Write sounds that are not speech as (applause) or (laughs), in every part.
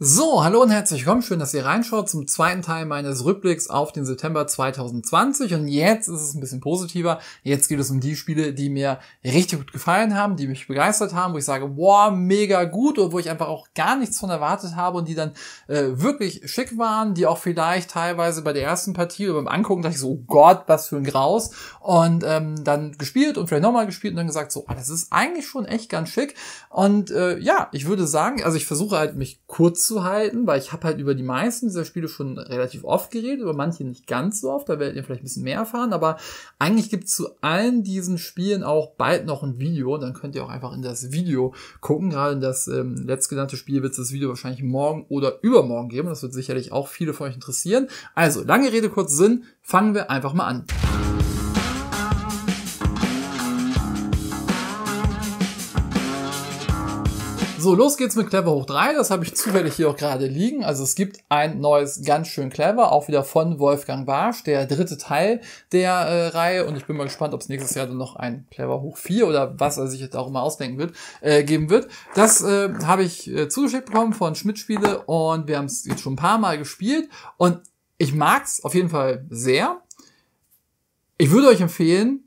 So, hallo und herzlich willkommen. Schön, dass ihr reinschaut zum zweiten Teil meines Rückblicks auf den September 2020. Und jetzt ist es ein bisschen positiver. Jetzt geht es um die Spiele, die mir richtig gut gefallen haben, die mich begeistert haben, wo ich sage, wow, mega gut, oder wo ich einfach auch gar nichts von erwartet habe und die dann äh, wirklich schick waren, die auch vielleicht teilweise bei der ersten Partie oder beim Angucken dachte ich so, oh Gott, was für ein Graus. Und ähm, dann gespielt und vielleicht nochmal gespielt und dann gesagt, so, ah, das ist eigentlich schon echt ganz schick. Und äh, ja, ich würde sagen, also ich versuche halt mich kurz kurz weil ich habe halt über die meisten dieser Spiele schon relativ oft geredet, über manche nicht ganz so oft, da werdet ihr vielleicht ein bisschen mehr erfahren, aber eigentlich gibt es zu allen diesen Spielen auch bald noch ein Video und dann könnt ihr auch einfach in das Video gucken. Gerade in das ähm, letztgenannte Spiel wird es das Video wahrscheinlich morgen oder übermorgen geben. Das wird sicherlich auch viele von euch interessieren. Also, lange Rede, kurz Sinn, fangen wir einfach mal an. So, los geht's mit Clever hoch 3. Das habe ich zufällig hier auch gerade liegen. Also es gibt ein neues ganz schön Clever, auch wieder von Wolfgang Barsch, der dritte Teil der äh, Reihe. Und ich bin mal gespannt, ob es nächstes Jahr dann noch ein Clever hoch 4 oder was er sich jetzt auch immer ausdenken wird, äh, geben wird. Das äh, habe ich äh, zugeschickt bekommen von Schmidt-Spiele und wir haben es jetzt schon ein paar Mal gespielt. Und ich mag's auf jeden Fall sehr. Ich würde euch empfehlen,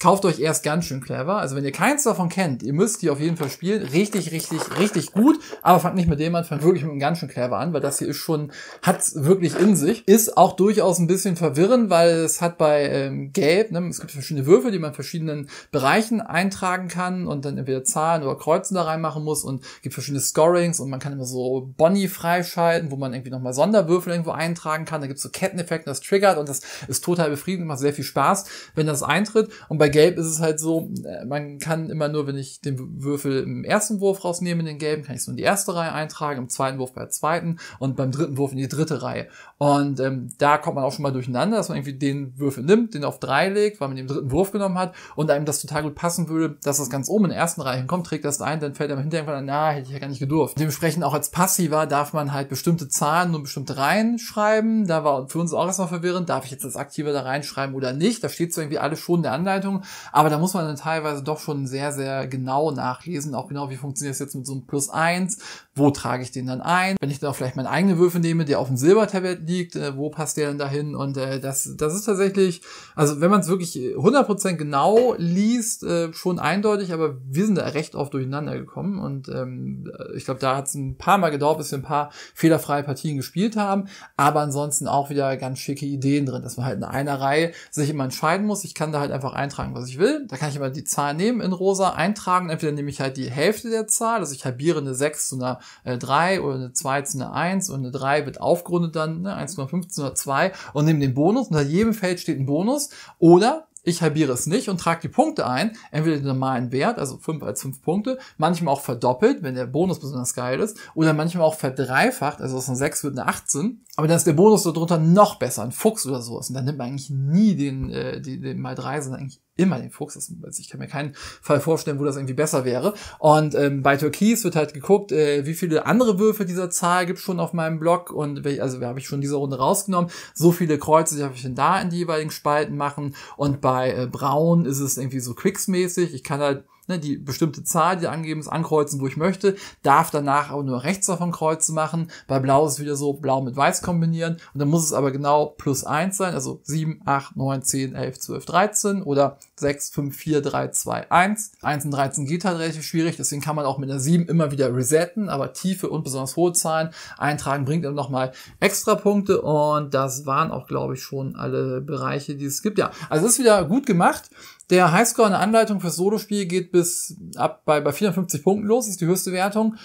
kauft euch erst ganz schön clever. Also wenn ihr keins davon kennt, ihr müsst die auf jeden Fall spielen. Richtig, richtig, richtig gut. Aber fangt nicht mit dem an, fangt wirklich mit dem ganz schön clever an, weil das hier ist schon, hat's wirklich in sich. Ist auch durchaus ein bisschen verwirrend, weil es hat bei ähm, Gelb, ne, es gibt verschiedene Würfel, die man in verschiedenen Bereichen eintragen kann und dann entweder Zahlen oder Kreuzen da reinmachen muss und gibt verschiedene Scorings und man kann immer so Bonnie freischalten, wo man irgendwie nochmal Sonderwürfel irgendwo eintragen kann. Da gibt's so Ketteneffekte, das triggert und das ist total befriedigend, macht sehr viel Spaß, wenn das eintritt. Und bei bei Gelb ist es halt so, äh, man kann immer nur, wenn ich den Würfel im ersten Wurf rausnehme, den gelben, kann ich es nur in die erste Reihe eintragen, im zweiten Wurf bei der zweiten und beim dritten Wurf in die dritte Reihe. Und ähm, da kommt man auch schon mal durcheinander, dass man irgendwie den Würfel nimmt, den auf drei legt, weil man den dritten Wurf genommen hat und einem das total gut passen würde, dass das ganz oben in der ersten Reihe hinkommt, trägt das ein, dann fällt einem hinterher irgendwann, na, hätte ich ja gar nicht gedurft. Dementsprechend auch als Passiver darf man halt bestimmte Zahlen und bestimmte Reihen schreiben. Da war für uns auch erstmal verwirrend, darf ich jetzt als Aktiver da reinschreiben oder nicht? Da steht so irgendwie alles schon in der Anleitung aber da muss man dann teilweise doch schon sehr, sehr genau nachlesen, auch genau, wie funktioniert es jetzt mit so einem Plus eins, wo trage ich den dann ein? Wenn ich dann auch vielleicht meinen eigenen Würfel nehme, der auf dem Silbertablett liegt, äh, wo passt der denn dahin? Und äh, das, das ist tatsächlich, also wenn man es wirklich 100% genau liest, äh, schon eindeutig, aber wir sind da recht oft durcheinander gekommen und ähm, ich glaube, da hat es ein paar Mal gedauert, bis wir ein paar fehlerfreie Partien gespielt haben, aber ansonsten auch wieder ganz schicke Ideen drin, dass man halt in einer Reihe sich immer entscheiden muss. Ich kann da halt einfach eintragen, was ich will. Da kann ich immer die Zahl nehmen in rosa, eintragen, entweder nehme ich halt die Hälfte der Zahl, also ich halbiere eine 6 zu einer äh, 3 oder eine 2 zu einer 1 und eine 3 wird aufgerundet dann, ne, 1,5 zu einer 2 und neben den Bonus, unter jedem Feld steht ein Bonus oder ich halbiere es nicht und trage die Punkte ein, entweder den normalen Wert, also 5 als 5 Punkte, manchmal auch verdoppelt, wenn der Bonus besonders geil ist, oder manchmal auch verdreifacht, also aus einer 6 wird eine 18, aber dann ist der Bonus darunter noch besser, ein Fuchs oder sowas, und dann nimmt man eigentlich nie den, äh, den, den mal 3, sondern eigentlich immer den Fuchs. also ich kann mir keinen Fall vorstellen, wo das irgendwie besser wäre. Und ähm, bei Türkis wird halt geguckt, äh, wie viele andere Würfe dieser Zahl gibt's schon auf meinem Blog und welche, also habe ich schon diese Runde rausgenommen. So viele Kreuze darf ich denn da in die jeweiligen Spalten machen. Und bei äh, Braun ist es irgendwie so Quicks-mäßig. Ich kann halt ne, die bestimmte Zahl, die angegeben ist, ankreuzen, wo ich möchte, darf danach aber nur rechts davon Kreuze machen. Bei Blau ist es wieder so, Blau mit Weiß kombinieren und dann muss es aber genau plus eins sein, also sieben, acht, neun, zehn, elf, zwölf, dreizehn oder sechs, fünf, vier, drei, zwei, eins. Eins und dreizehn geht halt relativ schwierig, deswegen kann man auch mit einer sieben immer wieder resetten, aber tiefe und besonders hohe Zahlen eintragen bringt dann nochmal extra Punkte und das waren auch, glaube ich, schon alle Bereiche, die es gibt. Ja, also es ist wieder gut gemacht. Der Highscore in der Anleitung fürs Solospiel geht bis ab bei, bei 450 Punkten los, ist die höchste Wertung.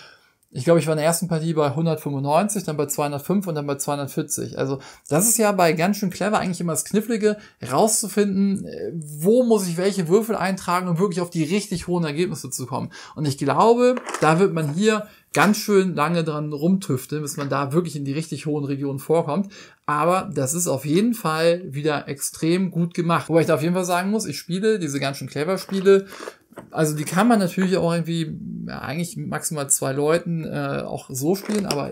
Ich glaube, ich war in der ersten Partie bei 195, dann bei 205 und dann bei 240. Also das ist ja bei ganz schön clever eigentlich immer das Knifflige, rauszufinden, äh, wo muss ich welche Würfel eintragen, um wirklich auf die richtig hohen Ergebnisse zu kommen. Und ich glaube, da wird man hier ganz schön lange dran rumtüfteln, bis man da wirklich in die richtig hohen Regionen vorkommt. Aber das ist auf jeden Fall wieder extrem gut gemacht. Wobei ich da auf jeden Fall sagen muss, ich spiele diese ganzen Clever-Spiele also die kann man natürlich auch irgendwie ja, eigentlich maximal zwei Leuten äh, auch so spielen, aber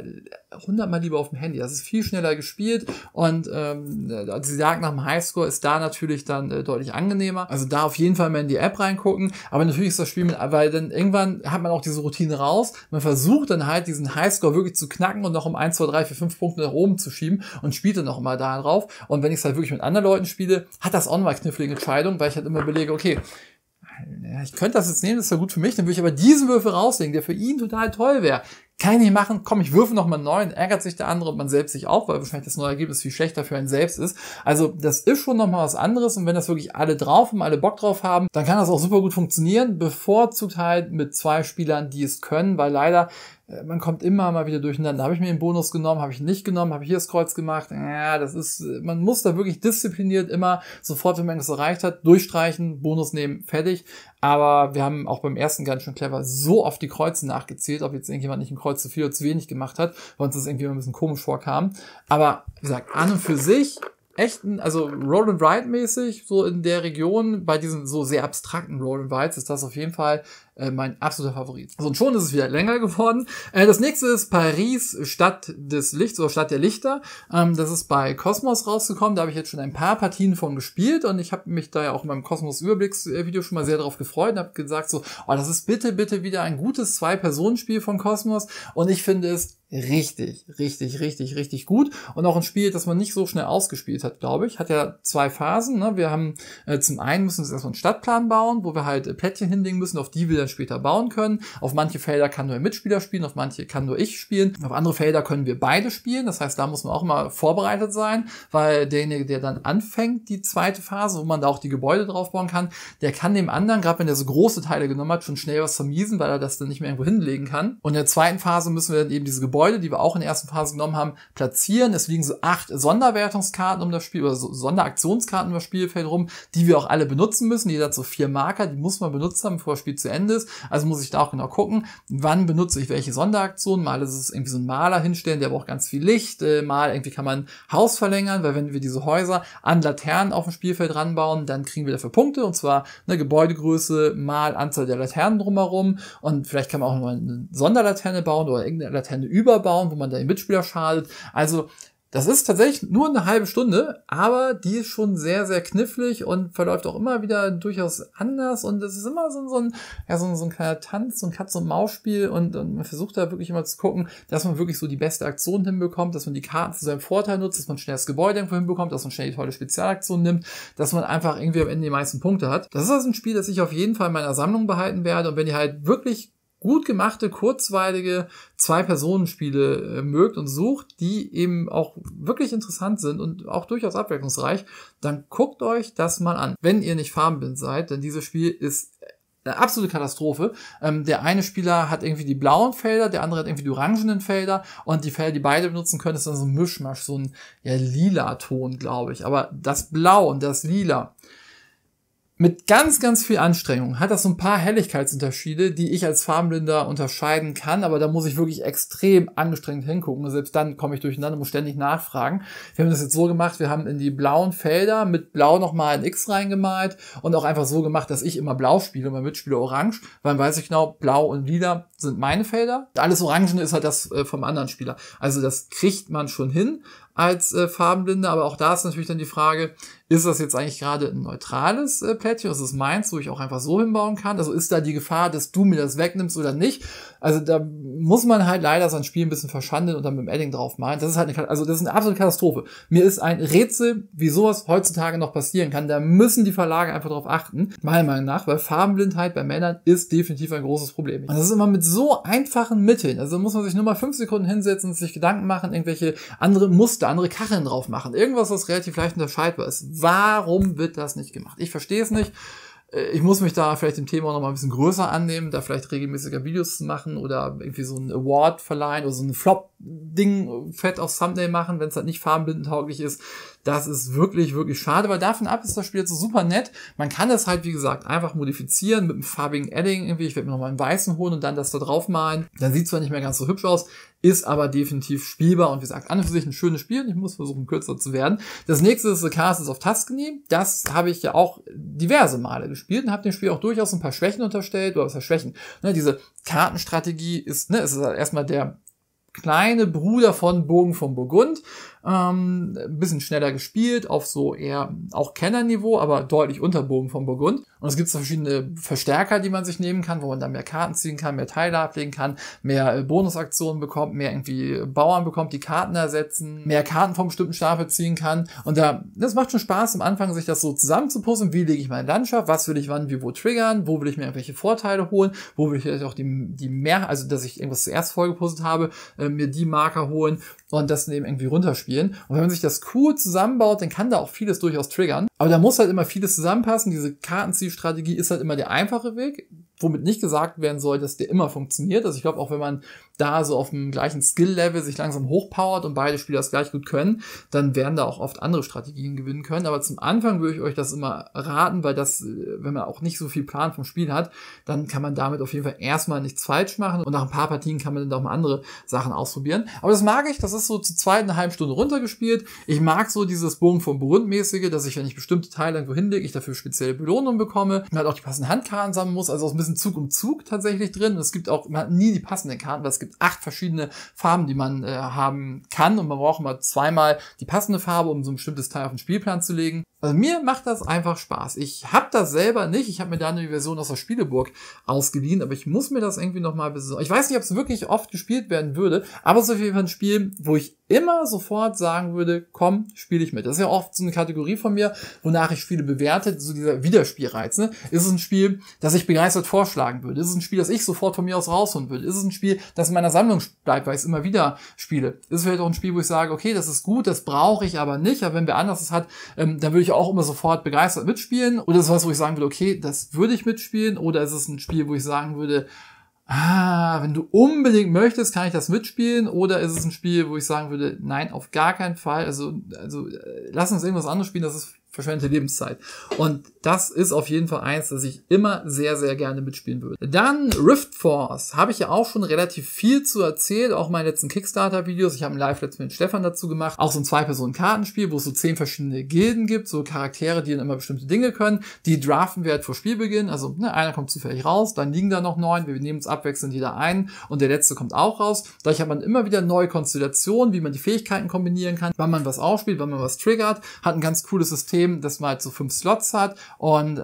hundertmal lieber auf dem Handy. Das ist viel schneller gespielt und ähm, die äh, Jagd nach dem Highscore ist da natürlich dann äh, deutlich angenehmer. Also da auf jeden Fall mal in die App reingucken, aber natürlich ist das Spiel, mit, weil dann irgendwann hat man auch diese Routine raus, man versucht dann halt diesen Highscore wirklich zu knacken und noch um 1, 2, 3, 4, 5 Punkte nach oben zu schieben und spielt dann noch mal da drauf und wenn ich es halt wirklich mit anderen Leuten spiele, hat das auch nochmal knifflige Entscheidungen, weil ich halt immer belege, okay, ja, ich könnte das jetzt nehmen, das ist ja gut für mich, dann würde ich aber diesen Würfel rauslegen, der für ihn total toll wäre. Kann ich nicht machen, komm, ich würfe nochmal einen neuen, ärgert sich der andere und man selbst sich auch, weil wahrscheinlich das neue Ergebnis viel schlechter für einen selbst ist. Also das ist schon nochmal was anderes und wenn das wirklich alle drauf haben, alle Bock drauf haben, dann kann das auch super gut funktionieren. Bevorzugt halt mit zwei Spielern, die es können, weil leider äh, man kommt immer mal wieder durcheinander. Habe ich mir den Bonus genommen, habe ich nicht genommen, habe ich hier das Kreuz gemacht. Ja, das ist, äh, man muss da wirklich diszipliniert immer sofort, wenn man das erreicht hat, durchstreichen, Bonus nehmen, fertig. Aber wir haben auch beim ersten ganz schön clever so oft die Kreuze nachgezählt, ob jetzt irgendjemand nicht ein Kreuz zu viel oder zu wenig gemacht hat, weil uns das irgendwie immer ein bisschen komisch vorkam. Aber wie gesagt, an und für sich echten, also Roll and Ride mäßig, so in der Region, bei diesen so sehr abstrakten Roll and Rides ist das auf jeden Fall äh, mein absoluter Favorit. So, und schon ist es wieder länger geworden. Äh, das nächste ist Paris, Stadt des Lichts oder Stadt der Lichter. Ähm, das ist bei Cosmos rausgekommen. Da habe ich jetzt schon ein paar Partien von gespielt und ich habe mich da ja auch in meinem Cosmos-Überblicks-Video schon mal sehr drauf gefreut und habe gesagt so, oh, das ist bitte, bitte wieder ein gutes Zwei-Personen-Spiel von Cosmos. Und ich finde es richtig, richtig, richtig, richtig gut. Und auch ein Spiel, das man nicht so schnell ausgespielt hat, glaube ich. Hat ja zwei Phasen. Ne? Wir haben äh, zum einen müssen wir erstmal einen Stadtplan bauen, wo wir halt äh, Plättchen hinlegen müssen, auf die wir dann später bauen können. Auf manche Felder kann nur ein Mitspieler spielen, auf manche kann nur ich spielen. Auf andere Felder können wir beide spielen. Das heißt, da muss man auch mal vorbereitet sein, weil derjenige, der dann anfängt, die zweite Phase, wo man da auch die Gebäude draufbauen kann, der kann dem anderen, gerade wenn der so große Teile genommen hat, schon schnell was vermiesen, weil er das dann nicht mehr irgendwo hinlegen kann. Und in der zweiten Phase müssen wir dann eben diese Gebäude, die wir auch in der ersten Phase genommen haben, platzieren. Es liegen so acht Sonderwertungskarten um das Spiel oder so Sonderaktionskarten um das Spielfeld rum, die wir auch alle benutzen müssen. Jeder hat so vier Marker, die muss man benutzt haben, bevor das Spiel zu Ende ist. Also muss ich da auch genau gucken, wann benutze ich welche Sonderaktion. Mal ist es irgendwie so ein Maler hinstellen, der braucht ganz viel Licht. Äh, mal irgendwie kann man Haus verlängern, weil wenn wir diese Häuser an Laternen auf dem Spielfeld ranbauen, dann kriegen wir dafür Punkte und zwar eine Gebäudegröße mal Anzahl der Laternen drumherum und vielleicht kann man auch noch eine Sonderlaterne bauen oder irgendeine Laterne überbauen, wo man da den Mitspieler schadet. Also das ist tatsächlich nur eine halbe Stunde, aber die ist schon sehr, sehr knifflig und verläuft auch immer wieder durchaus anders und es ist immer so, ein, so, ein, ja, so, ein, so ein kleiner Tanz, so ein Katz-und-Maus-Spiel und, und man versucht da wirklich immer zu gucken, dass man wirklich so die beste Aktion hinbekommt, dass man die Karten zu seinem Vorteil nutzt, dass man schnell das Gebäude irgendwo hinbekommt, dass man schnell die tolle Spezialaktion nimmt, dass man einfach irgendwie am Ende die meisten Punkte hat. Das ist also ein Spiel, das ich auf jeden Fall in meiner Sammlung behalten werde und wenn ihr halt wirklich gut gemachte, kurzweilige Zwei-Personen-Spiele äh, mögt und sucht, die eben auch wirklich interessant sind und auch durchaus abwechslungsreich, dann guckt euch das mal an. Wenn ihr nicht farbenblind seid, denn dieses Spiel ist äh, eine absolute Katastrophe. Ähm, der eine Spieler hat irgendwie die blauen Felder, der andere hat irgendwie die orangenen Felder und die Felder, die beide benutzen können, ist dann so ein Mischmasch, so ein ja, lila Ton, glaube ich. Aber das Blau und das Lila, mit ganz, ganz viel Anstrengung hat das so ein paar Helligkeitsunterschiede, die ich als Farbenblinder unterscheiden kann, aber da muss ich wirklich extrem angestrengt hingucken. Selbst dann komme ich durcheinander, muss ständig nachfragen. Wir haben das jetzt so gemacht, wir haben in die blauen Felder mit Blau nochmal ein X reingemalt und auch einfach so gemacht, dass ich immer Blau spiele und mein Mitspieler Orange, weil dann weiß ich genau, Blau und Lila sind meine Felder. Alles Orangene ist halt das äh, vom anderen Spieler. Also das kriegt man schon hin als äh, Farbenblinde, aber auch da ist natürlich dann die Frage, ist das jetzt eigentlich gerade ein neutrales äh, Plättchen? Ist es meins, wo ich auch einfach so hinbauen kann? Also ist da die Gefahr, dass du mir das wegnimmst oder nicht? Also da muss man halt leider sein Spiel ein bisschen verschandeln und dann mit dem Edding drauf malen. Das ist halt eine, also das ist eine absolute Katastrophe. Mir ist ein Rätsel, wie sowas heutzutage noch passieren kann. Da müssen die Verlage einfach drauf achten, meiner Meinung nach, weil Farbenblindheit bei Männern ist definitiv ein großes Problem. Und das ist immer mit so einfachen Mitteln. Also muss man sich nur mal fünf Sekunden hinsetzen und sich Gedanken machen, irgendwelche andere Muster, andere Kacheln drauf machen. Irgendwas, was relativ leicht unterscheidbar ist Warum wird das nicht gemacht? Ich verstehe es nicht. Äh, ich muss mich da vielleicht dem Thema noch mal ein bisschen größer annehmen, da vielleicht regelmäßiger Videos zu machen oder irgendwie so ein Award verleihen oder so ein Flop-Ding äh, fett aufs Thumbnail machen, wenn es halt nicht farbenblindentauglich ist. Das ist wirklich, wirklich schade, weil davon ab ist das Spiel jetzt so super nett. Man kann das halt, wie gesagt, einfach modifizieren mit einem farbigen Adding irgendwie. Ich werde mir nochmal einen weißen holen und dann das da drauf malen. Dann sieht zwar nicht mehr ganz so hübsch aus, ist aber definitiv spielbar und wie gesagt, an und für sich ein schönes Spiel. Ich muss versuchen, kürzer zu werden. Das nächste ist The Castles of Tuscany. Das habe ich ja auch diverse Male gespielt und habe dem Spiel auch durchaus ein paar Schwächen unterstellt. Oder was heißt Schwächen? Ne, diese Kartenstrategie ist, ne, es ist halt erstmal der kleine Bruder von Bogen von Burgund. Ähm, bisschen schneller gespielt, auf so eher auch Kennerniveau, aber deutlich unter Bogen von Burgund. Und es gibt so verschiedene Verstärker, die man sich nehmen kann, wo man dann mehr Karten ziehen kann, mehr Teile ablegen kann, mehr äh, Bonusaktionen bekommt, mehr irgendwie Bauern bekommt, die Karten ersetzen, mehr Karten vom bestimmten Stapel ziehen kann. Und da, das macht schon Spaß am Anfang, sich das so zusammen zu zusammenzupussen. Wie lege ich meine Landschaft? Was will ich wann, wie, wo triggern? Wo will ich mir irgendwelche Vorteile holen? Wo will ich vielleicht auch die, die mehr, also, dass ich irgendwas zuerst vorgepostet habe, äh, mir die Marker holen und das eben irgendwie runterspielen. Und wenn man sich das cool zusammenbaut, dann kann da auch vieles durchaus triggern. Aber da muss halt immer vieles zusammenpassen. Diese Karten ziehen Defensivstrategie ist halt immer der einfache Weg womit nicht gesagt werden soll, dass der immer funktioniert. Also ich glaube, auch wenn man da so auf dem gleichen Skill-Level sich langsam hochpowert und beide Spieler es gleich gut können, dann werden da auch oft andere Strategien gewinnen können. Aber zum Anfang würde ich euch das immer raten, weil das, äh, wenn man auch nicht so viel Plan vom Spiel hat, dann kann man damit auf jeden Fall erstmal nichts falsch machen und nach ein paar Partien kann man dann auch mal andere Sachen ausprobieren. Aber das mag ich, das ist so zu zweit eine halbe Stunde runtergespielt. Ich mag so dieses Bogen vom burund dass ich, wenn ich bestimmte Teile irgendwo hinlege, ich dafür spezielle Belohnungen bekomme und halt auch die passenden Handkarten sammeln muss. Also auch ein bisschen ganzen Zug um Zug tatsächlich drin. Es gibt auch, man hat nie die passenden Karten, weil es gibt acht verschiedene Farben, die man äh, haben kann und man braucht immer zweimal die passende Farbe, um so ein bestimmtes Teil auf den Spielplan zu legen. Also mir macht das einfach Spaß. Ich habe das selber nicht. Ich habe mir da eine Version aus der Spieleburg ausgeliehen, aber ich muss mir das irgendwie nochmal besorgen. Ich weiß nicht, ob es wirklich oft gespielt werden würde, aber es ist auf jeden Fall ein Spiel, wo ich immer sofort sagen würde, komm, spiele ich mit. Das ist ja oft so eine Kategorie von mir, wonach ich Spiele bewertet, so dieser Wiederspielreiz. Ne? Ist es ein Spiel, das ich begeistert vorschlagen würde? Ist es ein Spiel, das ich sofort von mir aus rausholen würde? Ist es ein Spiel, das in meiner Sammlung bleibt, weil ich es immer wieder spiele? Ist es vielleicht auch ein Spiel, wo ich sage, okay, das ist gut, das brauche ich aber nicht, aber wenn wer anders es hat, ähm, dann würde ich ich auch immer sofort begeistert mitspielen. Oder ist es was, wo ich sagen würde, okay, das würde ich mitspielen. Oder ist es ein Spiel, wo ich sagen würde, ah, wenn du unbedingt möchtest, kann ich das mitspielen. Oder ist es ein Spiel, wo ich sagen würde, nein, auf gar keinen Fall. Also, also äh, lass uns irgendwas anderes spielen. Das ist verschwendete Lebenszeit. Und das ist auf jeden Fall eins, das ich immer sehr, sehr gerne mitspielen würde. Dann Rift Force. Habe ich ja auch schon relativ viel zu erzählt. Auch meine letzten Kickstarter-Videos. Ich habe ein Live-Let's mit Stefan dazu gemacht. Auch so ein Zwei-Personen-Kartenspiel, wo es so zehn verschiedene Gilden gibt. So Charaktere, die dann immer bestimmte Dinge können. Die draften wir halt vor Spielbeginn. Also ne, einer kommt zufällig raus, dann liegen da noch neun. Wir nehmen es abwechselnd jeder einen und der letzte kommt auch raus. Dadurch hat man immer wieder neue Konstellationen, wie man die Fähigkeiten kombinieren kann, wann man was aufspielt, wann man was triggert. Hat ein ganz cooles System System, dass man halt so fünf Slots hat und äh,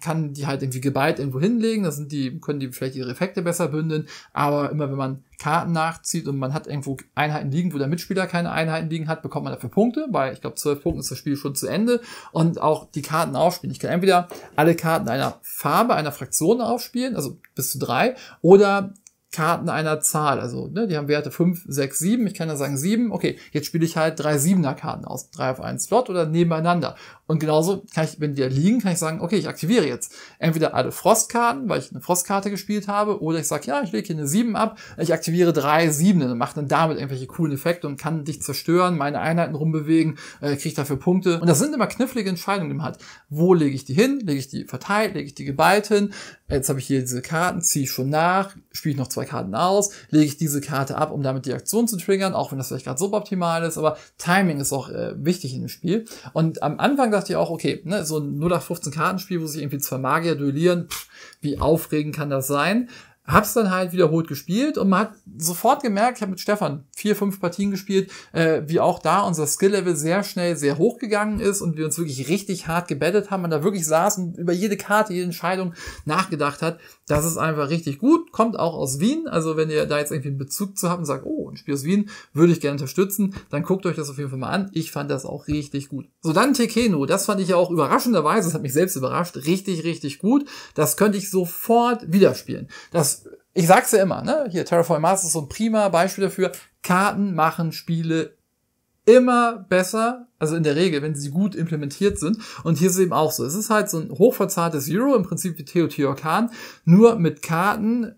kann die halt irgendwie geballt irgendwo hinlegen. Da sind die, können die vielleicht ihre Effekte besser bündeln, aber immer wenn man Karten nachzieht und man hat irgendwo Einheiten liegen, wo der Mitspieler keine Einheiten liegen hat, bekommt man dafür Punkte, weil ich glaube, zwölf Punkte ist das Spiel schon zu Ende und auch die Karten aufspielen. Ich kann entweder alle Karten einer Farbe, einer Fraktion aufspielen, also bis zu drei, oder Karten einer Zahl. Also, ne, die haben Werte 5, 6, 7. Ich kann ja sagen 7. Okay, jetzt spiele ich halt drei 7er Karten aus. Drei auf einen Slot oder nebeneinander. Und genauso kann ich, wenn die da liegen, kann ich sagen, okay, ich aktiviere jetzt entweder alle Frostkarten, weil ich eine Frostkarte gespielt habe, oder ich sage, ja, ich lege hier eine 7 ab, ich aktiviere drei 7 und mache dann damit irgendwelche coolen Effekte und kann dich zerstören, meine Einheiten rumbewegen, äh, kriege dafür Punkte. Und das sind immer knifflige Entscheidungen, die man hat. Wo lege ich die hin? Lege ich die verteilt? Lege ich die geballt hin? jetzt habe ich hier diese Karten, ziehe ich schon nach, spiele ich noch zwei Karten aus, lege ich diese Karte ab, um damit die Aktion zu triggern, auch wenn das vielleicht gerade suboptimal ist, aber Timing ist auch äh, wichtig in dem Spiel. Und am Anfang dachte ich auch, okay, ne, so ein 0 nach 15 Kartenspiel, wo sich irgendwie zwei Magier duellieren, pff, wie aufregend kann das sein? hab's dann halt wiederholt gespielt und man hat sofort gemerkt, ich habe mit Stefan vier, fünf Partien gespielt, äh, wie auch da unser Skill-Level sehr schnell sehr hoch gegangen ist und wir uns wirklich richtig hart gebettet haben und da wirklich saß und über jede Karte, jede Entscheidung nachgedacht hat. Das ist einfach richtig gut, kommt auch aus Wien, also wenn ihr da jetzt irgendwie einen Bezug zu habt und sagt, oh, ein Spiel aus Wien, würde ich gerne unterstützen, dann guckt euch das auf jeden Fall mal an. Ich fand das auch richtig gut. So, dann Tekeno, das fand ich ja auch überraschenderweise, das hat mich selbst überrascht, richtig, richtig gut. Das könnte ich sofort wieder spielen. Das ich sag's ja immer, ne? Hier, Terraform Mars ist so ein prima Beispiel dafür. Karten machen Spiele immer besser, also in der Regel, wenn sie gut implementiert sind. Und hier ist es eben auch so. Es ist halt so ein hochverzahntes Euro, im Prinzip wie Teotihuacan, nur mit Karten.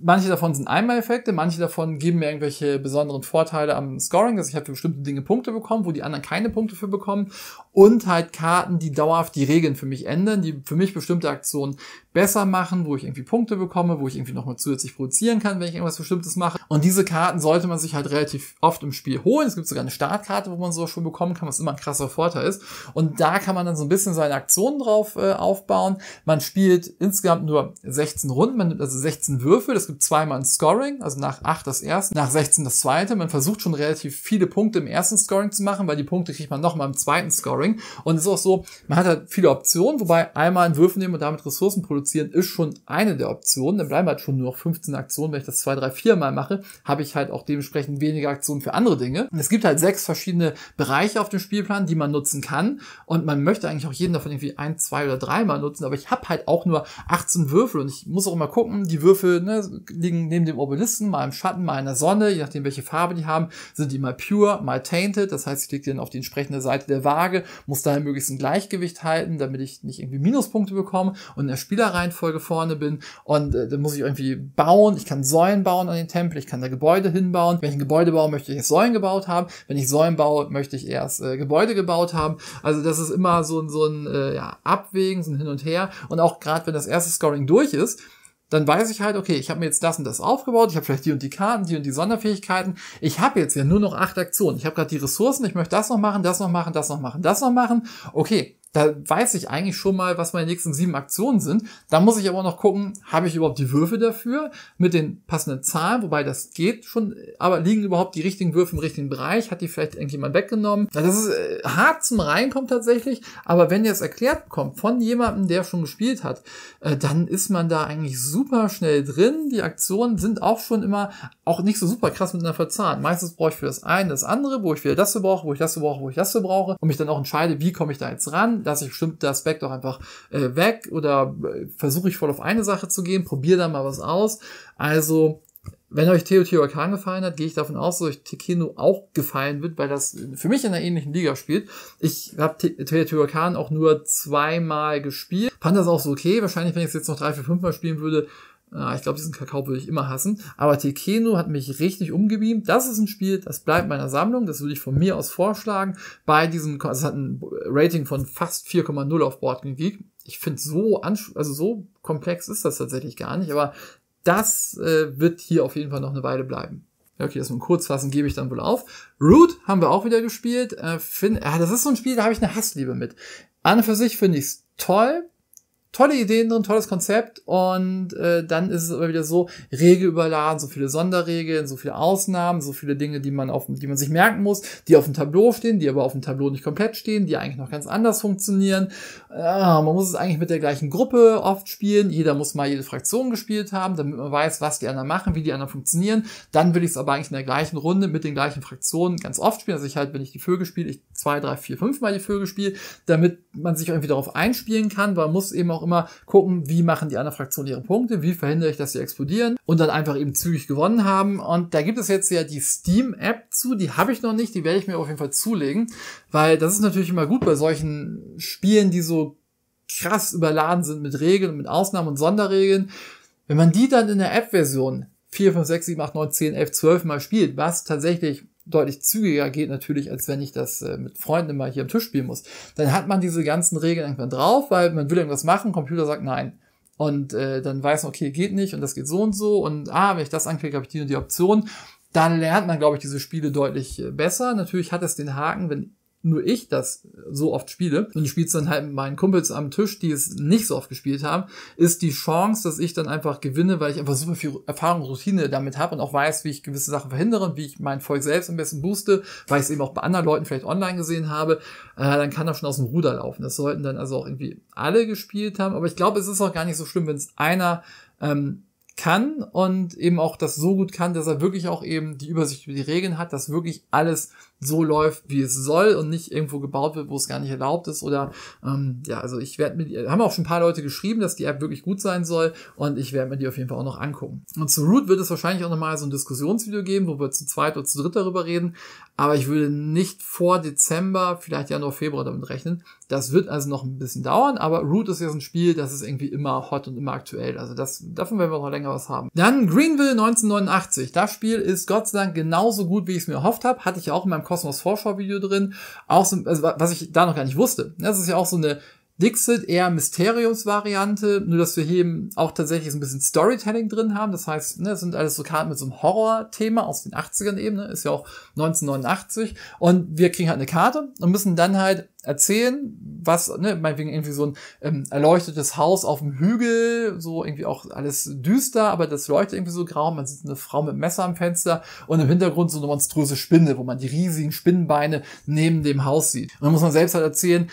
Manche davon sind Einmaleffekte, manche davon geben mir irgendwelche besonderen Vorteile am Scoring, dass ich halt für bestimmte Dinge Punkte bekomme, wo die anderen keine Punkte für bekommen. Und halt Karten, die dauerhaft die Regeln für mich ändern, die für mich bestimmte Aktionen besser machen, wo ich irgendwie Punkte bekomme, wo ich irgendwie nochmal zusätzlich produzieren kann, wenn ich irgendwas Bestimmtes mache. Und diese Karten sollte man sich halt relativ oft im Spiel holen. Es gibt sogar eine Startkarte, wo man so schon bekommen kann, was immer ein krasser Vorteil ist. Und da kann man dann so ein bisschen seine Aktionen drauf äh, aufbauen. Man spielt insgesamt nur 16 Runden, man nimmt also 16 Würfel. Es gibt zweimal ein Scoring, also nach 8 das erste, nach 16 das zweite. Man versucht schon relativ viele Punkte im ersten Scoring zu machen, weil die Punkte kriegt man nochmal im zweiten Scoring. Und es ist auch so, man hat halt viele Optionen, wobei einmal einen Würfel nehmen und damit Ressourcen produzieren reduzieren ist schon eine der Optionen. Dann bleiben halt schon nur noch 15 Aktionen. Wenn ich das zwei, drei, vier Mal mache, habe ich halt auch dementsprechend weniger Aktionen für andere Dinge. es gibt halt sechs verschiedene Bereiche auf dem Spielplan, die man nutzen kann. Und man möchte eigentlich auch jeden davon irgendwie ein, zwei oder dreimal nutzen. Aber ich habe halt auch nur 18 Würfel und ich muss auch immer gucken, die Würfel ne, liegen neben dem Obelissen, mal im Schatten, mal in der Sonne, je nachdem welche Farbe die haben, sind die mal pure, mal tainted. Das heißt, ich lege dann auf die entsprechende Seite der Waage, muss daher möglichst ein Gleichgewicht halten, damit ich nicht irgendwie Minuspunkte bekomme. Und in der Spielerei Reihenfolge vorne bin und äh, dann muss ich irgendwie bauen. Ich kann Säulen bauen an den Tempel, ich kann da Gebäude hinbauen. Wenn ich ein Gebäude baue, möchte ich erst Säulen gebaut haben. Wenn ich Säulen baue, möchte ich erst äh, Gebäude gebaut haben. Also das ist immer so, so ein äh, ja, Abwägen, so ein Hin und Her. Und auch gerade wenn das erste Scoring durch ist, dann weiß ich halt, okay, ich habe mir jetzt das und das aufgebaut, ich habe vielleicht die und die Karten, die und die Sonderfähigkeiten. Ich habe jetzt ja nur noch acht Aktionen. Ich habe gerade die Ressourcen, ich möchte das noch machen, das noch machen, das noch machen, das noch machen. Okay, da weiß ich eigentlich schon mal, was meine nächsten sieben Aktionen sind. Da muss ich aber noch gucken, habe ich überhaupt die Würfe dafür mit den passenden Zahlen, wobei das geht schon, aber liegen überhaupt die richtigen Würfe im richtigen Bereich? Hat die vielleicht irgendjemand weggenommen? Das ist äh, hart zum Reinkommen tatsächlich, aber wenn ihr es erklärt bekommt von jemandem, der schon gespielt hat, äh, dann ist man da eigentlich super schnell drin. Die Aktionen sind auch schon immer auch nicht so super krass miteinander verzahnt. Meistens brauche ich für das eine das andere, wo ich wieder das so brauche, wo ich das so brauche, wo ich das so brauche und mich dann auch entscheide, wie komme ich da jetzt ran lasse ich bestimmte Aspekte auch einfach äh, weg oder äh, versuche ich voll auf eine Sache zu gehen, probiere da mal was aus. Also wenn euch Teotihuacan gefallen hat, gehe ich davon aus, dass euch Tekeno auch gefallen wird, weil das für mich in einer ähnlichen Liga spielt. Ich habe Teotihuacan auch nur zweimal gespielt, fand das auch so okay. Wahrscheinlich, wenn ich es jetzt noch drei, vier, fünfmal spielen würde, Ah, ich glaube, diesen Kakao würde ich immer hassen. Aber Tekeno hat mich richtig umgebeamt. Das ist ein Spiel, das bleibt meiner Sammlung. Das würde ich von mir aus vorschlagen. Bei diesem, also es hat ein Rating von fast 4,0 auf BoardGameGeek. Ich finde, so, also so komplex ist das tatsächlich gar nicht. Aber das äh, wird hier auf jeden Fall noch eine Weile bleiben. Okay, das mit Kurzfassen gebe ich dann wohl auf. Root haben wir auch wieder gespielt. Äh, find, ah, das ist so ein Spiel, da habe ich eine Hassliebe mit. An und für sich finde ich es toll tolle Ideen drin, tolles Konzept und äh, dann ist es aber wieder so regelüberladen, so viele Sonderregeln, so viele Ausnahmen, so viele Dinge, die man auf, die man sich merken muss, die auf dem Tableau stehen, die aber auf dem Tableau nicht komplett stehen, die eigentlich noch ganz anders funktionieren. Äh, man muss es eigentlich mit der gleichen Gruppe oft spielen. Jeder muss mal jede Fraktion gespielt haben, damit man weiß, was die anderen machen, wie die anderen funktionieren. Dann will ich es aber eigentlich in der gleichen Runde mit den gleichen Fraktionen ganz oft spielen. Also ich halt, wenn ich die Vögel spiele, ich zwei, drei, vier, fünf Mal die Vögel spiele, damit man sich irgendwie darauf einspielen kann, weil man muss eben auch immer gucken, wie machen die anderen Fraktionen ihre Punkte, wie verhindere ich, dass sie explodieren und dann einfach eben zügig gewonnen haben. Und da gibt es jetzt ja die Steam-App zu, die habe ich noch nicht, die werde ich mir auf jeden Fall zulegen, weil das ist natürlich immer gut bei solchen Spielen, die so krass überladen sind mit Regeln, mit Ausnahmen und Sonderregeln. Wenn man die dann in der App-Version 4, 5, 6, 7, 8, 9, 10, 11, 12 mal spielt, was tatsächlich deutlich zügiger geht natürlich, als wenn ich das äh, mit Freunden mal hier am Tisch spielen muss. Dann hat man diese ganzen Regeln irgendwann drauf, weil man will irgendwas machen, Computer sagt nein. Und äh, dann weiß man, okay, geht nicht und das geht so und so und ah, wenn ich das anklicke, habe ich die und die Option. Dann lernt man, glaube ich, diese Spiele deutlich äh, besser. Natürlich hat es den Haken, wenn nur ich das so oft spiele und ich spiele es dann halt mit meinen Kumpels am Tisch, die es nicht so oft gespielt haben, ist die Chance, dass ich dann einfach gewinne, weil ich einfach super viel Erfahrung und Routine damit habe und auch weiß, wie ich gewisse Sachen verhindere und wie ich mein Volk selbst am besten booste, weil ich es eben auch bei anderen Leuten vielleicht online gesehen habe, äh, dann kann das schon aus dem Ruder laufen. Das sollten dann also auch irgendwie alle gespielt haben, aber ich glaube, es ist auch gar nicht so schlimm, wenn es einer ähm, kann und eben auch das so gut kann, dass er wirklich auch eben die Übersicht über die Regeln hat, dass wirklich alles so läuft, wie es soll und nicht irgendwo gebaut wird, wo es gar nicht erlaubt ist. Oder ähm, ja, also ich werde mir die, haben auch schon ein paar Leute geschrieben, dass die App wirklich gut sein soll und ich werde mir die auf jeden Fall auch noch angucken. Und zu Root wird es wahrscheinlich auch nochmal so ein Diskussionsvideo geben, wo wir zu zweit oder zu dritt darüber reden. Aber ich würde nicht vor Dezember, vielleicht Januar, Februar damit rechnen. Das wird also noch ein bisschen dauern, aber Root ist jetzt ein Spiel, das ist irgendwie immer hot und immer aktuell. Also das, davon werden wir noch länger was haben. Dann Greenville 1989. Das Spiel ist Gott sei Dank genauso gut, wie ich es mir erhofft habe. Hatte ich ja auch in meinem kostenloses vorschau drin. Auch so, also, was ich da noch gar nicht wusste. Das ist ja auch so eine Dixit eher Mysteriumsvariante, nur dass wir hier eben auch tatsächlich so ein bisschen Storytelling drin haben. Das heißt, ne, das sind alles so Karten mit so einem Horror-Thema aus den 80ern eben, ne? ist ja auch 1989. Und wir kriegen halt eine Karte und müssen dann halt erzählen, was, ne, meinetwegen irgendwie so ein ähm, erleuchtetes Haus auf dem Hügel, so irgendwie auch alles düster, aber das leuchtet irgendwie so grau, man sieht eine Frau mit Messer am Fenster und im Hintergrund so eine monströse Spinne, wo man die riesigen Spinnenbeine neben dem Haus sieht. Und dann muss man selbst halt erzählen,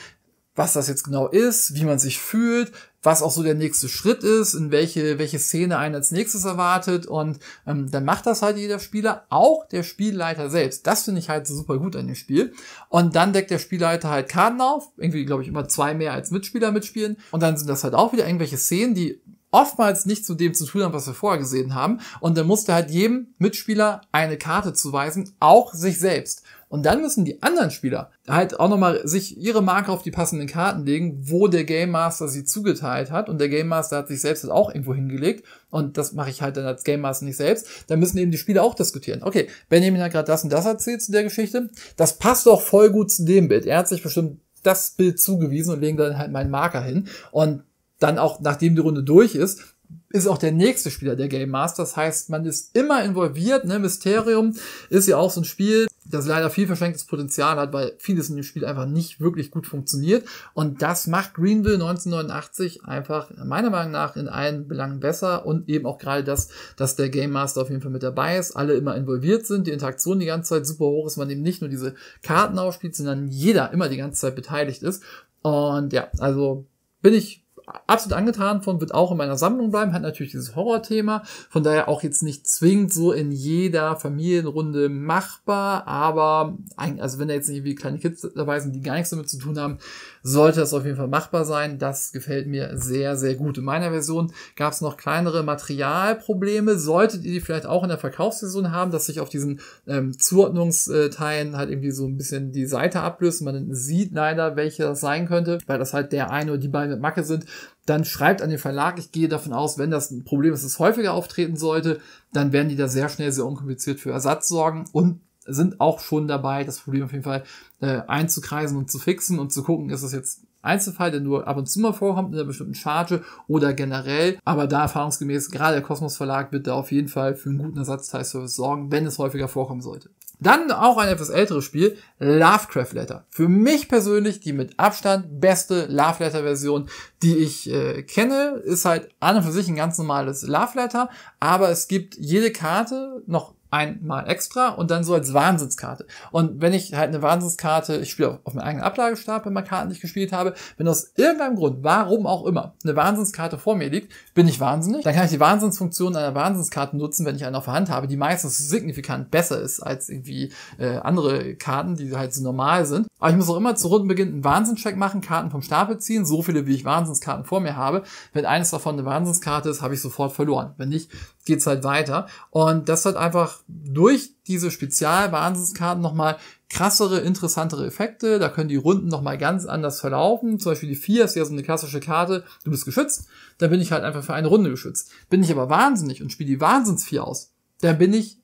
was das jetzt genau ist, wie man sich fühlt, was auch so der nächste Schritt ist, in welche, welche Szene einen als nächstes erwartet und ähm, dann macht das halt jeder Spieler, auch der Spielleiter selbst. Das finde ich halt super gut an dem Spiel. Und dann deckt der Spielleiter halt Karten auf, irgendwie glaube ich immer zwei mehr als Mitspieler mitspielen und dann sind das halt auch wieder irgendwelche Szenen, die oftmals nicht zu dem zu tun haben, was wir vorher gesehen haben. Und dann musste halt jedem Mitspieler eine Karte zuweisen, auch sich selbst. Und dann müssen die anderen Spieler halt auch nochmal sich ihre Marke auf die passenden Karten legen, wo der Game Master sie zugeteilt hat. Und der Game Master hat sich selbst halt auch irgendwo hingelegt. Und das mache ich halt dann als Game Master nicht selbst. Dann müssen eben die Spieler auch diskutieren. Okay, Benjamin hat gerade das und das erzählt zu der Geschichte. Das passt doch voll gut zu dem Bild. Er hat sich bestimmt das Bild zugewiesen und legen dann halt meinen Marker hin. Und dann auch, nachdem die Runde durch ist, ist auch der nächste Spieler der Game Master. Das heißt, man ist immer involviert. Ne? Mysterium ist ja auch so ein Spiel das leider viel verschenktes Potenzial hat, weil vieles in dem Spiel einfach nicht wirklich gut funktioniert. Und das macht Greenville 1989 einfach meiner Meinung nach in allen Belangen besser und eben auch gerade das, dass der Game Master auf jeden Fall mit dabei ist, alle immer involviert sind, die Interaktion die ganze Zeit super hoch ist, man eben nicht nur diese Karten aufspielt, sondern jeder immer die ganze Zeit beteiligt ist. Und ja, also bin ich absolut angetan von, wird auch in meiner Sammlung bleiben, hat natürlich dieses Horrorthema, von daher auch jetzt nicht zwingend so in jeder Familienrunde machbar, aber also wenn da jetzt nicht irgendwie kleine Kids dabei sind, die gar nichts damit zu tun haben, sollte das auf jeden Fall machbar sein. Das gefällt mir sehr, sehr gut. In meiner Version gab es noch kleinere Materialprobleme. Solltet ihr die vielleicht auch in der Verkaufsversion haben, dass sich auf diesen ähm, Zuordnungsteilen halt irgendwie so ein bisschen die Seite ablöst. Man sieht leider, welche das sein könnte, weil das halt der eine oder die beiden mit Macke sind, dann schreibt an den Verlag. Ich gehe davon aus, wenn das ein Problem ist, das häufiger auftreten sollte, dann werden die da sehr schnell, sehr unkompliziert für Ersatz sorgen und sind auch schon dabei, das Problem auf jeden Fall äh, einzukreisen und zu fixen und zu gucken, ist das jetzt Einzelfall, der nur ab und zu mal vorkommt in einer bestimmten Charge oder generell. Aber da erfahrungsgemäß, gerade der Kosmos Verlag wird da auf jeden Fall für einen guten Ersatzteilservice sorgen, wenn es häufiger vorkommen sollte. Dann auch ein etwas älteres Spiel, Lovecraft Letter. Für mich persönlich die mit Abstand beste Love Letter Version, die ich äh, kenne, ist halt an und für sich ein ganz normales Love Letter, aber es gibt jede Karte noch einmal extra und dann so als Wahnsinnskarte. Und wenn ich halt eine Wahnsinnskarte, ich spiele auf, meinem eigenen Ablagestab, wenn man Karten nicht gespielt habe, wenn aus irgendeinem Grund, warum auch immer, eine Wahnsinnskarte vor mir liegt, bin ich wahnsinnig, dann kann ich die Wahnsinnsfunktion einer Wahnsinnskarte nutzen, wenn ich eine auf der Hand habe, die meistens signifikant besser ist als irgendwie äh, andere Karten, die halt so normal sind. Aber ich muss auch immer zu Rundenbeginn einen Wahnsinnscheck machen, Karten vom Stapel ziehen, so viele wie ich Wahnsinnskarten vor mir habe. Wenn eines davon eine Wahnsinnskarte ist, habe ich sofort verloren. Wenn nicht, geht's halt weiter. Und das hat einfach durch diese spezial nochmal krassere, interessantere Effekte. Da können die Runden nochmal ganz anders verlaufen. Zum Beispiel die 4 ist ja so eine klassische Karte. Du bist geschützt, dann bin ich halt einfach für eine Runde geschützt. Bin ich aber wahnsinnig und spiele die Wahnsinns 4 aus, dann bin ich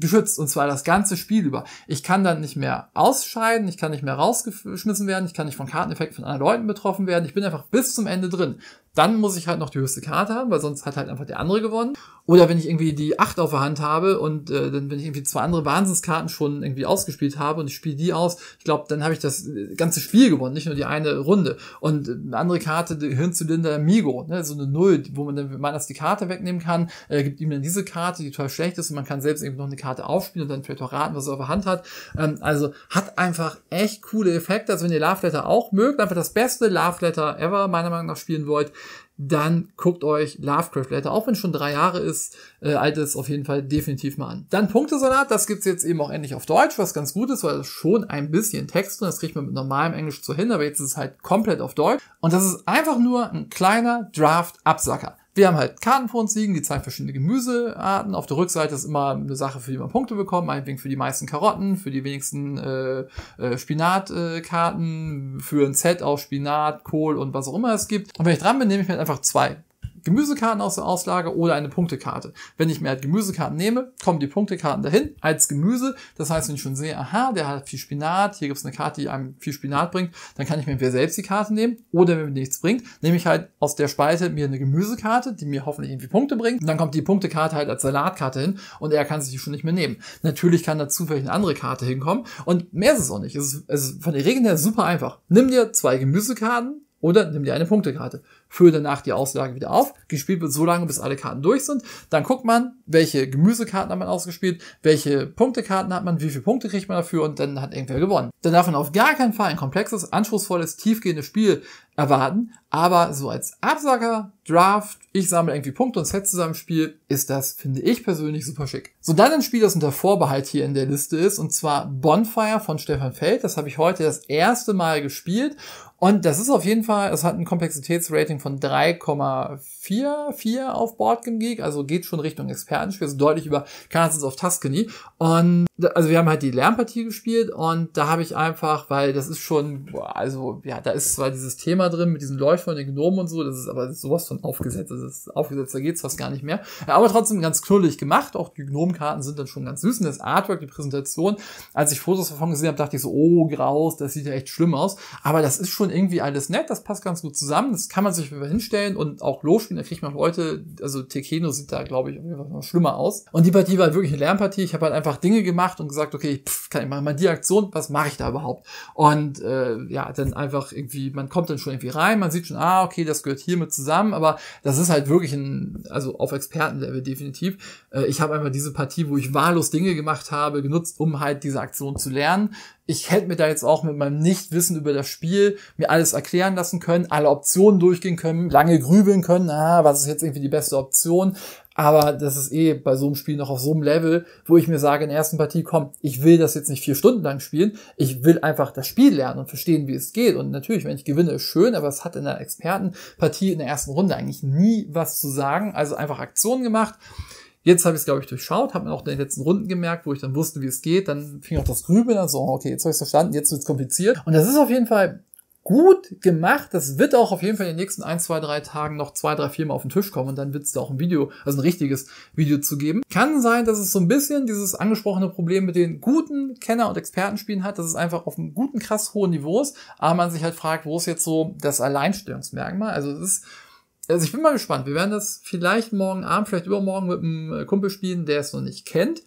geschützt und zwar das ganze Spiel über. Ich kann dann nicht mehr ausscheiden, ich kann nicht mehr rausgeschmissen werden, ich kann nicht von Karteneffekten von anderen Leuten betroffen werden, ich bin einfach bis zum Ende drin dann muss ich halt noch die höchste Karte haben, weil sonst hat halt einfach der andere gewonnen. Oder wenn ich irgendwie die 8 auf der Hand habe und äh, dann, wenn ich irgendwie zwei andere Wahnsinnskarten schon irgendwie ausgespielt habe und ich spiele die aus, ich glaube, dann habe ich das äh, ganze Spiel gewonnen, nicht nur die eine Runde. Und äh, eine andere Karte, Hirnzylinder Amigo, ne, so eine Null, wo man dann, wenn man das die Karte wegnehmen kann, äh, gibt ihm dann diese Karte, die total schlecht ist und man kann selbst eben noch eine Karte aufspielen und dann vielleicht auch raten, was er auf der Hand hat. Ähm, also hat einfach echt coole Effekte. Also wenn ihr Love Letter auch mögt, einfach das beste Love Letter ever, meiner Meinung nach, spielen wollt, dann guckt euch Lovecraft Letter, auch wenn es schon drei Jahre ist, äh, alt ist, auf jeden Fall definitiv mal an. Dann Punktesalat, das gibt's jetzt eben auch endlich auf Deutsch, was ganz gut ist, weil es schon ein bisschen Text und das kriegt man mit normalem Englisch zu hin, aber jetzt ist es halt komplett auf Deutsch. Und das ist einfach nur ein kleiner Draft-Absacker wir haben halt Karten vor uns liegen, die zeigen verschiedene Gemüsearten. Auf der Rückseite ist immer eine Sache, für die man Punkte bekommt, meinetwegen für die meisten Karotten, für die wenigsten äh, äh Spinatkarten, äh, für ein Set aus Spinat, Kohl und was auch immer es gibt. Und wenn ich dran bin, nehme ich mir halt einfach zwei Gemüsekarten aus der Auslage oder eine Punktekarte. Wenn ich mir halt Gemüsekarten nehme, kommen die Punktekarten dahin als Gemüse. Das heißt, wenn ich schon sehe, aha, der hat viel Spinat, hier gibt es eine Karte, die einem viel Spinat bringt, dann kann ich mir entweder selbst die Karte nehmen oder wenn mir nichts bringt, nehme ich halt aus der Spalte mir eine Gemüsekarte, die mir hoffentlich irgendwie Punkte bringt. Und dann kommt die Punktekarte halt als Salatkarte hin und er kann sich die schon nicht mehr nehmen. Natürlich kann da zufällig eine andere Karte hinkommen und mehr ist es auch nicht. Es ist, es ist von den Regeln her super einfach. Nimm dir zwei Gemüsekarten, oder nimm dir eine Punktekarte. Füll danach die Auslagen wieder auf. Gespielt wird so lange, bis alle Karten durch sind. Dann guckt man, welche Gemüsekarten hat man ausgespielt, welche Punktekarten hat man, wie viele Punkte kriegt man dafür und dann hat irgendwer gewonnen. Dann darf man auf gar keinen Fall ein komplexes, anspruchsvolles, tiefgehendes Spiel erwarten. Aber so als Absager, Draft, ich sammle irgendwie Punkte und Sets zusammen Spiel, ist das, finde ich persönlich, super schick. So, dann ein Spiel, das unter Vorbehalt hier in der Liste ist, und zwar Bonfire von Stefan Feld. Das habe ich heute das erste Mal gespielt und das ist auf jeden Fall, es hat ein Komplexitätsrating von 3,44 auf Boardgame Geek, also geht schon Richtung Expertenspiel, also deutlich über Castles of Tuscany. Und also wir haben halt die Lernpartie gespielt und da habe ich einfach, weil das ist schon, also ja, da ist zwar dieses Thema drin mit diesen Leuchtern und den Gnomen und so, das ist aber sowas von aufgesetzt, das ist aufgesetzt, da geht's fast gar nicht mehr. Aber trotzdem ganz knullig gemacht, auch die Gnomenkarten sind dann schon ganz süß und das Artwork, die Präsentation, als ich Fotos davon gesehen habe, dachte ich so, oh, graus, das sieht ja echt schlimm aus, aber das ist schon irgendwie alles nett, das passt ganz gut zusammen, das kann man sich hinstellen und auch losspielen, da kriegt man Leute, also Tekeno sieht da, glaube ich, auf jeden Fall noch schlimmer aus. Und die Partie war halt wirklich eine Lernpartie, ich habe halt einfach Dinge gemacht, gemacht und gesagt, okay, pff, kann ich mal die Aktion, was mache ich da überhaupt? Und äh, ja, dann einfach irgendwie, man kommt dann schon irgendwie rein, man sieht schon, ah, okay, das gehört hiermit zusammen, aber das ist halt wirklich ein, also auf Expertenlevel definitiv. Äh, ich habe einfach diese Partie, wo ich wahllos Dinge gemacht habe, genutzt, um halt diese Aktion zu lernen ich hätte mir da jetzt auch mit meinem Nichtwissen über das Spiel mir alles erklären lassen können, alle Optionen durchgehen können, lange grübeln können, ah, was ist jetzt irgendwie die beste Option, aber das ist eh bei so einem Spiel noch auf so einem Level, wo ich mir sage in der ersten Partie, komm, ich will das jetzt nicht vier Stunden lang spielen. Ich will einfach das Spiel lernen und verstehen, wie es geht. Und natürlich, wenn ich gewinne, ist schön, aber es hat in der Expertenpartie in der ersten Runde eigentlich nie was zu sagen. Also einfach Aktionen gemacht. Jetzt habe ich es, glaube ich, durchschaut, habe mir auch in den letzten Runden gemerkt, wo ich dann wusste, wie es geht. Dann fing auch das Grübeln an, so, okay, jetzt habe ich verstanden, jetzt wird es kompliziert. Und das ist auf jeden Fall gut gemacht. Das wird auch auf jeden Fall in den nächsten ein, zwei, drei Tagen noch zwei, drei, vier Mal auf den Tisch kommen und dann wird es da auch ein Video, also ein richtiges Video zu geben. Kann sein, dass es so ein bisschen dieses angesprochene Problem mit den guten Kenner- und Expertenspielen hat, dass es einfach auf einem guten, krass hohen Niveau ist, aber man sich halt fragt, wo ist jetzt so das Alleinstellungsmerkmal? Also es ist also ich bin mal gespannt. Wir werden das vielleicht morgen Abend, vielleicht übermorgen mit einem äh, Kumpel spielen, der es noch nicht kennt.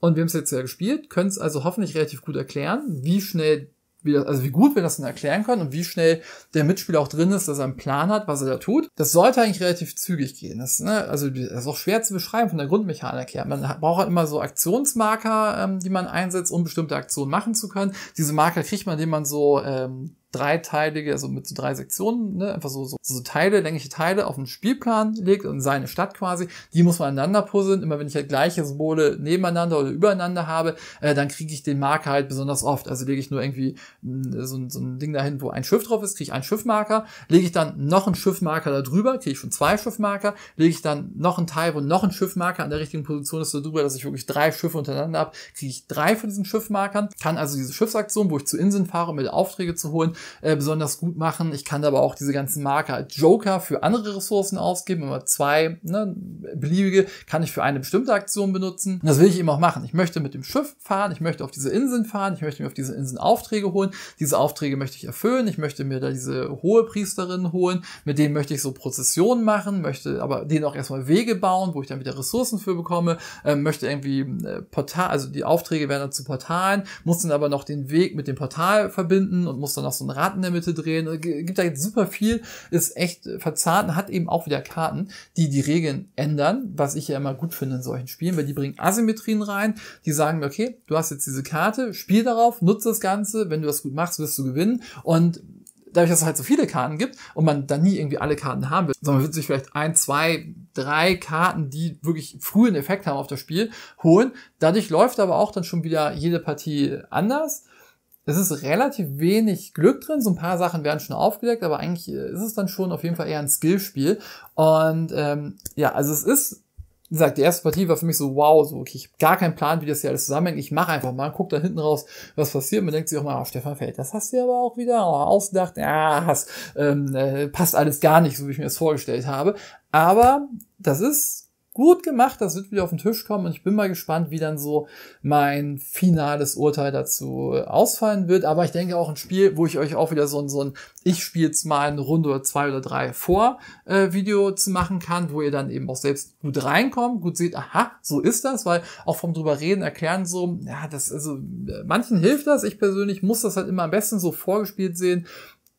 Und wir haben es jetzt ja gespielt, können es also hoffentlich relativ gut erklären, wie schnell wie, also wie gut wir das dann erklären können und wie schnell der Mitspieler auch drin ist, dass er einen Plan hat, was er da tut. Das sollte eigentlich relativ zügig gehen. Das, ne, also das ist auch schwer zu beschreiben von der Grundmechanik her. Man braucht halt immer so Aktionsmarker, ähm, die man einsetzt, um bestimmte Aktionen machen zu können. Diese Marker kriegt man, indem man so ähm, dreiteilige, also mit so drei Sektionen, ne, einfach so, so, so Teile, längliche Teile auf den Spielplan legt und seine Stadt quasi, die muss man aneinander puzzeln. Immer wenn ich halt gleiche Symbole nebeneinander oder übereinander habe, äh, dann kriege ich den Marker halt besonders oft. Also lege ich nur irgendwie mm, so, so ein Ding dahin, wo ein Schiff drauf ist, kriege ich einen Schiffmarker, lege ich dann noch einen Schiffmarker da drüber, kriege ich schon zwei Schiffmarker, lege ich dann noch einen Teil, wo noch ein Schiffmarker an der richtigen Position ist, da drüber, dass ich wirklich drei Schiffe untereinander habe, kriege ich drei von diesen Schiffmarkern, kann also diese Schiffsaktion, wo ich zu Inseln fahre, um mir Aufträge zu holen, äh, besonders gut machen. Ich kann aber auch diese ganzen Marker als Joker für andere Ressourcen ausgeben. Immer zwei ne, beliebige kann ich für eine bestimmte Aktion benutzen. Und das will ich eben auch machen. Ich möchte mit dem Schiff fahren, ich möchte auf diese Inseln fahren, ich möchte mir auf diese Inseln Aufträge holen. Diese Aufträge möchte ich erfüllen. Ich möchte mir da diese hohe Priesterin holen. Mit denen möchte ich so Prozessionen machen, möchte aber denen auch erstmal Wege bauen, wo ich dann wieder Ressourcen für bekomme. Ähm, möchte irgendwie äh, Portal, also die Aufträge werden dann zu Portalen, muss dann aber noch den Weg mit dem Portal verbinden und muss dann noch so ein Rad in der Mitte drehen. Äh, gibt da jetzt super viel, ist echt verzahnt hat eben auch wieder Karten, die die Regeln ändern, was ich ja immer gut finde in solchen Spielen, weil die bringen Asymmetrien rein, die sagen mir, okay, du hast jetzt diese Karte, spiel darauf, nutze das Ganze, wenn du das gut machst, wirst du gewinnen und dadurch, dass es halt so viele Karten gibt und man dann nie irgendwie alle Karten haben will, sondern man wird sich vielleicht ein, zwei, drei Karten, die wirklich frühen Effekt haben auf das Spiel, holen. Dadurch läuft aber auch dann schon wieder jede Partie anders es ist relativ wenig Glück drin. So ein paar Sachen werden schon aufgedeckt, aber eigentlich äh, ist es dann schon auf jeden Fall eher ein Skillspiel. Und ähm, ja, also es ist, wie gesagt, die erste Partie war für mich so, wow, so, okay, ich habe gar keinen Plan, wie das hier alles zusammenhängt. Ich mache einfach mal, guck da hinten raus, was passiert. Man denkt sich auch mal, oh, Stefan Feld, das hast du aber auch wieder oh, ausgedacht. Ja, hast, ähm, äh, passt alles gar nicht, so wie ich mir das vorgestellt habe. Aber das ist gut gemacht, das wird wieder auf den Tisch kommen und ich bin mal gespannt, wie dann so mein finales Urteil dazu äh, ausfallen wird. Aber ich denke auch ein Spiel, wo ich euch auch wieder so ein, so ein ich spiele jetzt mal eine Runde oder zwei oder drei vor äh, Video zu machen kann, wo ihr dann eben auch selbst gut reinkommt, gut seht, aha, so ist das, weil auch vom drüber reden, erklären so, ja, das, also äh, manchen hilft das, ich persönlich muss das halt immer am besten so vorgespielt sehen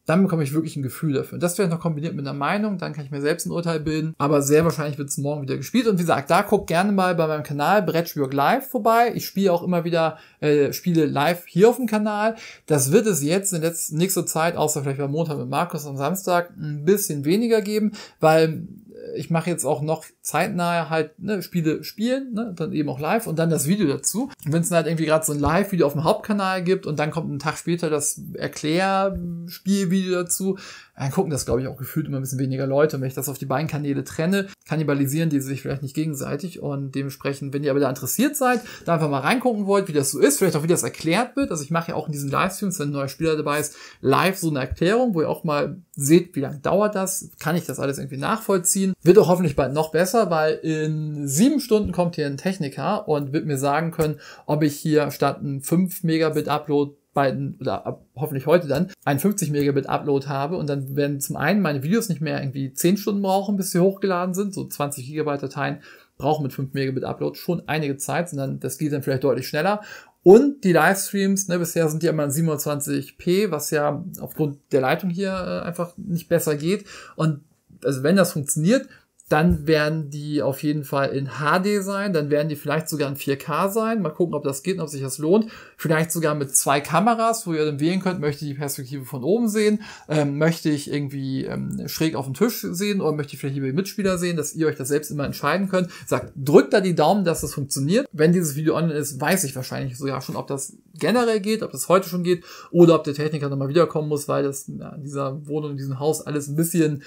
dann bekomme ich wirklich ein Gefühl dafür. Und das wäre noch kombiniert mit einer Meinung, dann kann ich mir selbst ein Urteil bilden. Aber sehr wahrscheinlich wird es morgen wieder gespielt. Und wie gesagt, da guckt gerne mal bei meinem Kanal Brettspielwork Live vorbei. Ich spiele auch immer wieder äh, Spiele live hier auf dem Kanal. Das wird es jetzt in letzter, nächster Zeit, außer vielleicht bei Montag mit Markus und Samstag, ein bisschen weniger geben, weil ich mache jetzt auch noch zeitnah halt ne, Spiele spielen, ne, dann eben auch live und dann das Video dazu. Wenn es halt irgendwie gerade so ein Live-Video auf dem Hauptkanal gibt und dann kommt einen Tag später das Erklärspielvideo dazu, dann gucken das, glaube ich, auch gefühlt immer ein bisschen weniger Leute. Und wenn ich das auf die beiden Kanäle trenne, kannibalisieren die sich vielleicht nicht gegenseitig. Und dementsprechend, wenn ihr aber da interessiert seid, da einfach mal reingucken wollt, wie das so ist, vielleicht auch wie das erklärt wird. Also ich mache ja auch in diesen Livestreams, wenn ein neuer Spieler dabei ist, live so eine Erklärung, wo ihr auch mal seht, wie lange dauert das, kann ich das alles irgendwie nachvollziehen. Wird auch hoffentlich bald noch besser, weil in sieben Stunden kommt hier ein Techniker und wird mir sagen können, ob ich hier statt ein 5 Megabit Upload beiden oder ab, hoffentlich heute dann einen 50 Megabit Upload habe und dann werden zum einen meine Videos nicht mehr irgendwie 10 Stunden brauchen, bis sie hochgeladen sind, so 20 Gigabyte Dateien brauchen mit 5 Megabit Upload schon einige Zeit, sondern das geht dann vielleicht deutlich schneller und die Livestreams, ne, bisher sind die immer in 27p, was ja aufgrund der Leitung hier äh, einfach nicht besser geht. Und also wenn das funktioniert, dann werden die auf jeden Fall in HD sein, dann werden die vielleicht sogar in 4K sein. Mal gucken, ob das geht und ob sich das lohnt. Vielleicht sogar mit zwei Kameras, wo ihr dann wählen könnt, möchte ich die Perspektive von oben sehen, ähm, möchte ich irgendwie ähm, schräg auf dem Tisch sehen oder möchte ich vielleicht lieber die Mitspieler sehen, dass ihr euch das selbst immer entscheiden könnt. Sagt, drückt da die Daumen, dass das funktioniert. Wenn dieses Video online ist, weiß ich wahrscheinlich sogar schon, ob das generell geht, ob das heute schon geht oder ob der Techniker nochmal wiederkommen muss, weil das in dieser Wohnung, in diesem Haus alles ein bisschen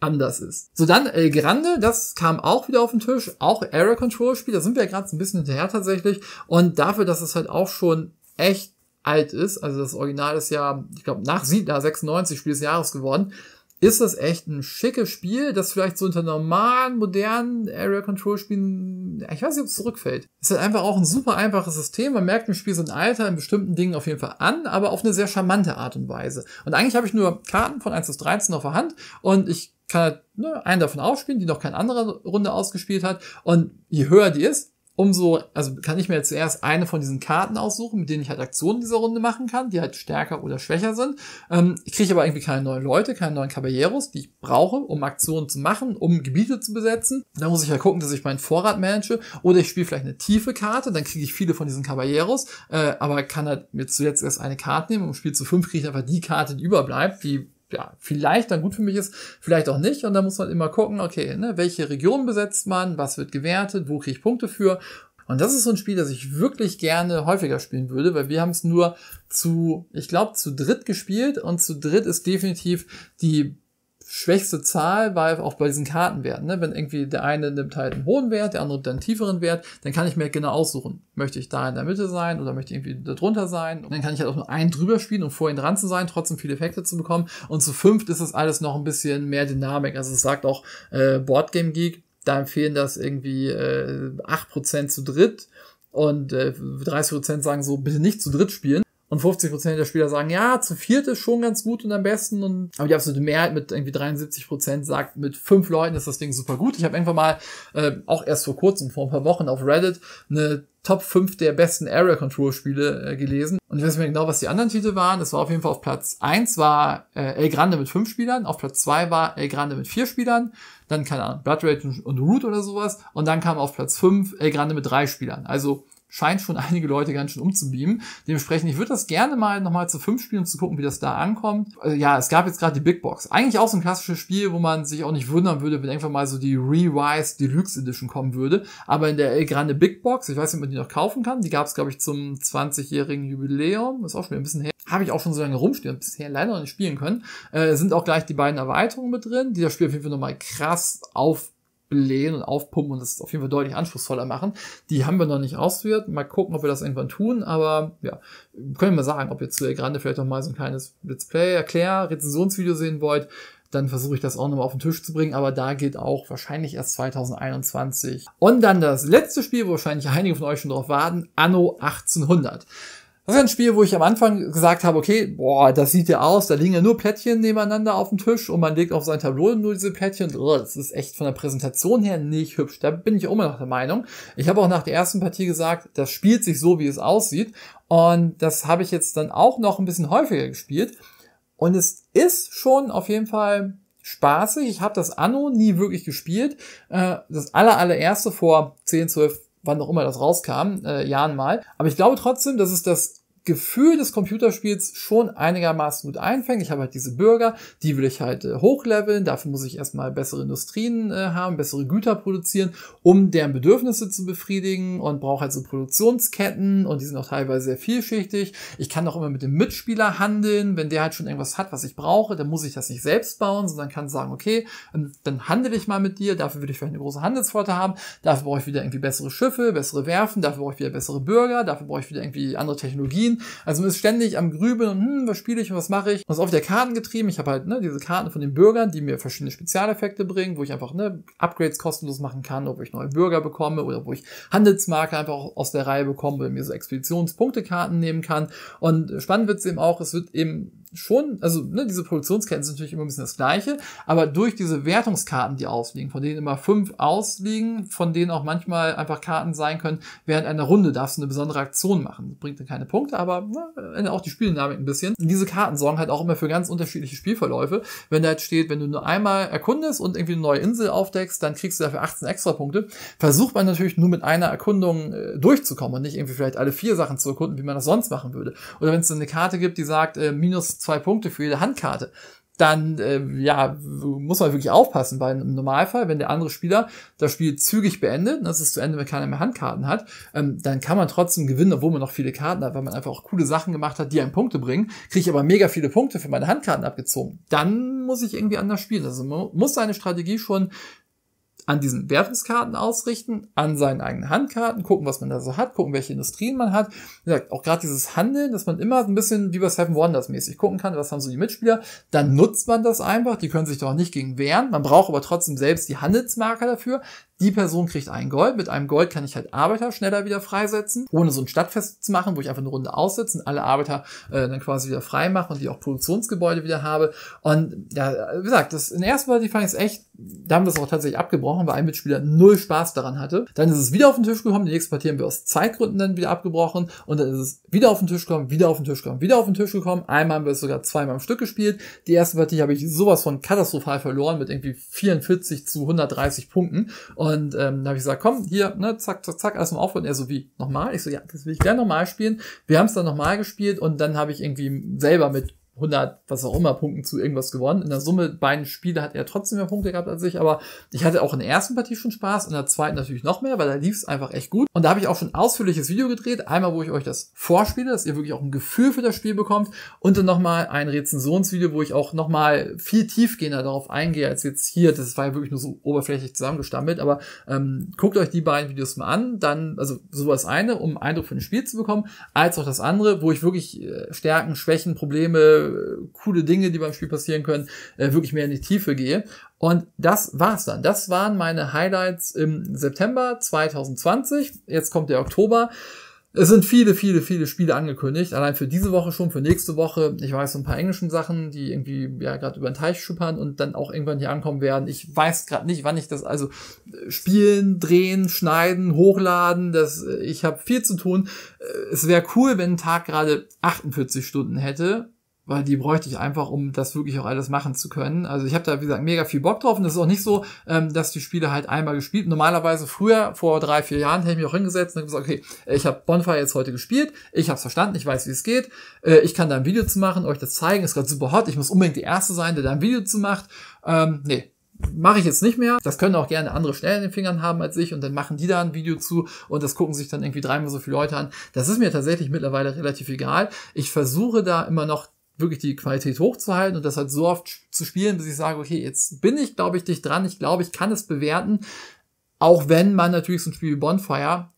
anders ist. So dann El äh, Grande, das kam auch wieder auf den Tisch, auch Error Control Spiel, da sind wir ja gerade so ein bisschen hinterher tatsächlich und dafür, dass es halt auch schon echt alt ist, also das Original ist ja, ich glaube, nach Siedler 96 Spiel des Jahres geworden, ist das echt ein schickes Spiel, das vielleicht so unter normalen, modernen Area Control Spielen, ich weiß nicht, ob es zurückfällt. ist halt einfach auch ein super einfaches System. Man merkt im Spiel so ein Alter in bestimmten Dingen auf jeden Fall an, aber auf eine sehr charmante Art und Weise. Und eigentlich habe ich nur Karten von 1 bis 13 auf der Hand und ich kann halt ne, einen davon aufspielen, die noch keine andere Runde ausgespielt hat. Und je höher die ist, umso, also kann ich mir jetzt zuerst eine von diesen Karten aussuchen, mit denen ich halt Aktionen dieser Runde machen kann, die halt stärker oder schwächer sind. Ähm, ich kriege aber irgendwie keine neuen Leute, keine neuen Caballeros, die ich brauche, um Aktionen zu machen, um Gebiete zu besetzen. Da muss ich ja halt gucken, dass ich meinen Vorrat manage. Oder ich spiele vielleicht eine tiefe Karte, dann kriege ich viele von diesen Caballeros, äh, aber kann halt mir zuletzt erst eine Karte nehmen. Im Spiel zu fünf kriege ich einfach die Karte, die überbleibt, die ja, vielleicht dann gut für mich ist, vielleicht auch nicht. Und da muss man immer gucken, okay, ne, welche Region besetzt man, was wird gewertet, wo kriege ich Punkte für. Und das ist so ein Spiel, das ich wirklich gerne häufiger spielen würde, weil wir haben es nur zu, ich glaube, zu dritt gespielt und zu dritt ist definitiv die schwächste Zahl war auch bei diesen Kartenwerten. Ne? Wenn irgendwie der eine nimmt halt einen hohen Wert, der andere nimmt einen tieferen Wert, dann kann ich mir halt genau aussuchen, möchte ich da in der Mitte sein oder möchte ich irgendwie da drunter sein. Und dann kann ich halt auch nur einen drüber spielen, um vorhin dran zu sein, trotzdem viele Effekte zu bekommen. Und zu fünft ist das alles noch ein bisschen mehr Dynamik. Also es sagt auch äh, Boardgame Geek, da empfehlen das irgendwie äh, 8% zu dritt und äh, 30% sagen so, bitte nicht zu dritt spielen. Und 50% der Spieler sagen, ja, zu viert ist schon ganz gut und am besten. Und, aber die absolute Mehrheit mit irgendwie 73% sagt, mit fünf Leuten ist das Ding super gut. Ich habe irgendwann mal, äh, auch erst vor kurzem, vor ein paar Wochen auf Reddit, eine Top 5 der besten Area Control Spiele äh, gelesen. Und ich weiß nicht mehr genau, was die anderen Titel waren. Das war auf jeden Fall auf Platz 1 war äh, El Grande mit 5 Spielern, auf Platz 2 war El Grande mit 4 Spielern, dann keine Ahnung, Blood Rage und Root oder sowas. Und dann kam auf Platz 5 El Grande mit 3 Spielern. Also scheint schon (laughs) einige Leute ganz schön umzubeamen. Dementsprechend, ich würde das gerne mal nochmal zu fünf spielen, um zu gucken, wie das da ankommt. Also, ja, es gab jetzt gerade die Big Box. Eigentlich auch so ein klassisches Spiel, wo man sich auch nicht wundern würde, wenn irgendwann mal so die Revised Deluxe Edition kommen würde. Aber in der El Grande Big Box, ich weiß nicht, ob man die noch kaufen kann, die gab es, glaube ich, zum 20-jährigen Jubiläum. Ist auch schon wieder ein bisschen her. Habe ich auch schon so lange rumstehen, und bisher leider noch nicht spielen können. Äh, sind auch gleich die beiden Erweiterungen mit drin, die das Spiel auf jeden Fall nochmal krass auf belehen und aufpumpen und das auf jeden Fall deutlich anspruchsvoller machen. Die haben wir noch nicht ausprobiert. Mal gucken, ob wir das irgendwann tun. Aber ja, können wir mal sagen, ob ihr zu der Grande vielleicht noch mal so ein kleines Let's Play, Erklär, Rezensionsvideo sehen wollt, dann versuche ich das auch nochmal auf den Tisch zu bringen. Aber da geht auch wahrscheinlich erst 2021. Und dann das letzte Spiel, wo wahrscheinlich einige von euch schon drauf warten, Anno 1800. Das ist ein Spiel, wo ich am Anfang gesagt habe, okay, boah, das sieht ja aus, da liegen ja nur Plättchen nebeneinander auf dem Tisch und man legt auf sein Tableau nur diese Plättchen. Oh, das ist echt von der Präsentation her nicht hübsch. Da bin ich auch immer noch der Meinung. Ich habe auch nach der ersten Partie gesagt, das spielt sich so, wie es aussieht. Und das habe ich jetzt dann auch noch ein bisschen häufiger gespielt. Und es ist schon auf jeden Fall spaßig. Ich habe das Anno nie wirklich gespielt. Äh, das aller, allererste vor 10, 12, wann auch immer das rauskam, äh, Jahren mal. Aber ich glaube trotzdem, dass es das Gefühl des Computerspiels schon einigermaßen gut einfängt. Ich habe halt diese Bürger, die will ich halt äh, hochleveln, dafür muss ich erstmal bessere Industrien äh, haben, bessere Güter produzieren, um deren Bedürfnisse zu befriedigen und brauche halt so Produktionsketten und die sind auch teilweise sehr vielschichtig. Ich kann auch immer mit dem Mitspieler handeln, wenn der halt schon irgendwas hat, was ich brauche, dann muss ich das nicht selbst bauen, sondern kann sagen, okay, ähm, dann handle ich mal mit dir, dafür würde ich vielleicht eine große Handelsflotte haben, dafür brauche ich wieder irgendwie bessere Schiffe, bessere Werfen, dafür brauche ich wieder bessere Bürger, dafür brauche ich wieder irgendwie andere Technologien, also man ist ständig am Grübeln und hm, was spiele ich und was mache ich. Man ist auf der Karten getrieben. Ich habe halt ne, diese Karten von den Bürgern, die mir verschiedene Spezialeffekte bringen, wo ich einfach ne, Upgrades kostenlos machen kann, ob ich neue Bürger bekomme oder wo ich Handelsmarke einfach aus der Reihe bekomme oder mir so Expeditionspunktekarten nehmen kann. Und spannend wird es eben auch, es wird eben schon, also ne, diese Produktionsketten sind natürlich immer ein bisschen das Gleiche, aber durch diese Wertungskarten, die ausliegen, von denen immer fünf ausliegen, von denen auch manchmal einfach Karten sein können, während einer Runde darfst du eine besondere Aktion machen. Das bringt dann keine Punkte, aber ne, auch die Spieldynamik ein bisschen. Diese Karten sorgen halt auch immer für ganz unterschiedliche Spielverläufe. Wenn da jetzt steht, wenn du nur einmal erkundest und irgendwie eine neue Insel aufdeckst, dann kriegst du dafür 18 extra Punkte. Versucht man natürlich nur mit einer Erkundung äh, durchzukommen und nicht irgendwie vielleicht alle vier Sachen zu erkunden, wie man das sonst machen würde. Oder wenn es eine Karte gibt, die sagt, äh, minus zwei Punkte für jede Handkarte, dann äh, ja, muss man wirklich aufpassen, weil im Normalfall, wenn der andere Spieler das Spiel zügig beendet, dass ne, es zu Ende, wenn keiner mehr Handkarten hat, ähm, dann kann man trotzdem gewinnen, obwohl man noch viele Karten hat, weil man einfach auch coole Sachen gemacht hat, die einen Punkte bringen, kriege ich aber mega viele Punkte für meine Handkarten abgezogen. Dann muss ich irgendwie anders spielen. Also man muss seine Strategie schon an diesen Wertungskarten ausrichten, an seinen eigenen Handkarten, gucken, was man da so hat, gucken, welche Industrien man hat. Wie gesagt, auch gerade dieses Handeln, dass man immer ein bisschen wie bei Seven Wonders mäßig gucken kann, was haben so die Mitspieler. Dann nutzt man das einfach, die können sich doch nicht gegen wehren. Man braucht aber trotzdem selbst die Handelsmarker dafür. Die Person kriegt ein Gold. Mit einem Gold kann ich halt Arbeiter schneller wieder freisetzen, ohne so ein Stadtfest zu machen, wo ich einfach eine Runde aussetze und alle Arbeiter äh, dann quasi wieder frei mache und die auch Produktionsgebäude wieder habe. Und ja, wie gesagt, das in der ersten Partie fand ich es echt, da haben wir es auch tatsächlich abgebrochen, weil ein Mitspieler null Spaß daran hatte. Dann ist es wieder auf den Tisch gekommen, die nächste Partie haben wir aus Zeitgründen dann wieder abgebrochen und dann ist es wieder auf den Tisch gekommen, wieder auf den Tisch gekommen, wieder auf den Tisch gekommen. Einmal haben wir es sogar zweimal im Stück gespielt. Die erste Partie habe ich sowas von katastrophal verloren mit irgendwie 44 zu 130 Punkten. Und und ähm, da habe ich gesagt, komm, hier, ne, zack, zack, zack, alles mal auf. Und er so, wie, nochmal? Ich so, ja, das will ich gerne nochmal spielen. Wir haben es dann nochmal gespielt und dann habe ich irgendwie selber mit 100, was auch immer, Punkten zu irgendwas gewonnen. In der Summe, beiden Spiele hat er trotzdem mehr Punkte gehabt als ich, aber ich hatte auch in der ersten Partie schon Spaß, in der zweiten natürlich noch mehr, weil da lief es einfach echt gut. Und da habe ich auch schon ein ausführliches Video gedreht, einmal, wo ich euch das vorspiele, dass ihr wirklich auch ein Gefühl für das Spiel bekommt und dann nochmal ein Rezensionsvideo, wo ich auch nochmal viel tiefgehender darauf eingehe, als jetzt hier, das war ja wirklich nur so oberflächlich zusammengestammelt, aber ähm, guckt euch die beiden Videos mal an, dann, also sowas eine, um Eindruck für ein Spiel zu bekommen, als auch das andere, wo ich wirklich äh, Stärken, Schwächen, Probleme, äh, coole Dinge, die beim Spiel passieren können, äh, wirklich mehr in die Tiefe gehe. Und das war's dann. Das waren meine Highlights im September 2020. Jetzt kommt der Oktober. Es sind viele, viele, viele Spiele angekündigt. Allein für diese Woche schon, für nächste Woche. Ich weiß so ein paar englischen Sachen, die irgendwie ja gerade über den Teich schuppern und dann auch irgendwann hier ankommen werden. Ich weiß gerade nicht, wann ich das also äh, spielen, drehen, schneiden, hochladen. Das, äh, ich habe viel zu tun. Es wäre cool, wenn ein Tag gerade 48 Stunden hätte weil die bräuchte ich einfach, um das wirklich auch alles machen zu können. Also ich habe da, wie gesagt, mega viel Bock drauf und es ist auch nicht so, ähm, dass die Spiele halt einmal gespielt. Normalerweise früher, vor drei, vier Jahren, hätte ich mich auch hingesetzt und gesagt, okay, ich habe Bonfire jetzt heute gespielt, ich habe es verstanden, ich weiß, wie es geht, äh, ich kann da ein Video zu machen, euch das zeigen, ist gerade super hot, ich muss unbedingt die Erste sein, der da ein Video zu macht. Ähm, nee, mache ich jetzt nicht mehr. Das können auch gerne andere schneller in den Fingern haben als ich und dann machen die da ein Video zu und das gucken sich dann irgendwie dreimal so viele Leute an. Das ist mir tatsächlich mittlerweile relativ egal. Ich versuche da immer noch wirklich die Qualität hochzuhalten und das halt so oft zu spielen, bis ich sage, okay, jetzt bin ich, glaube ich, dich dran, ich glaube, ich kann es bewerten, auch wenn man natürlich so ein Spiel wie Bonfire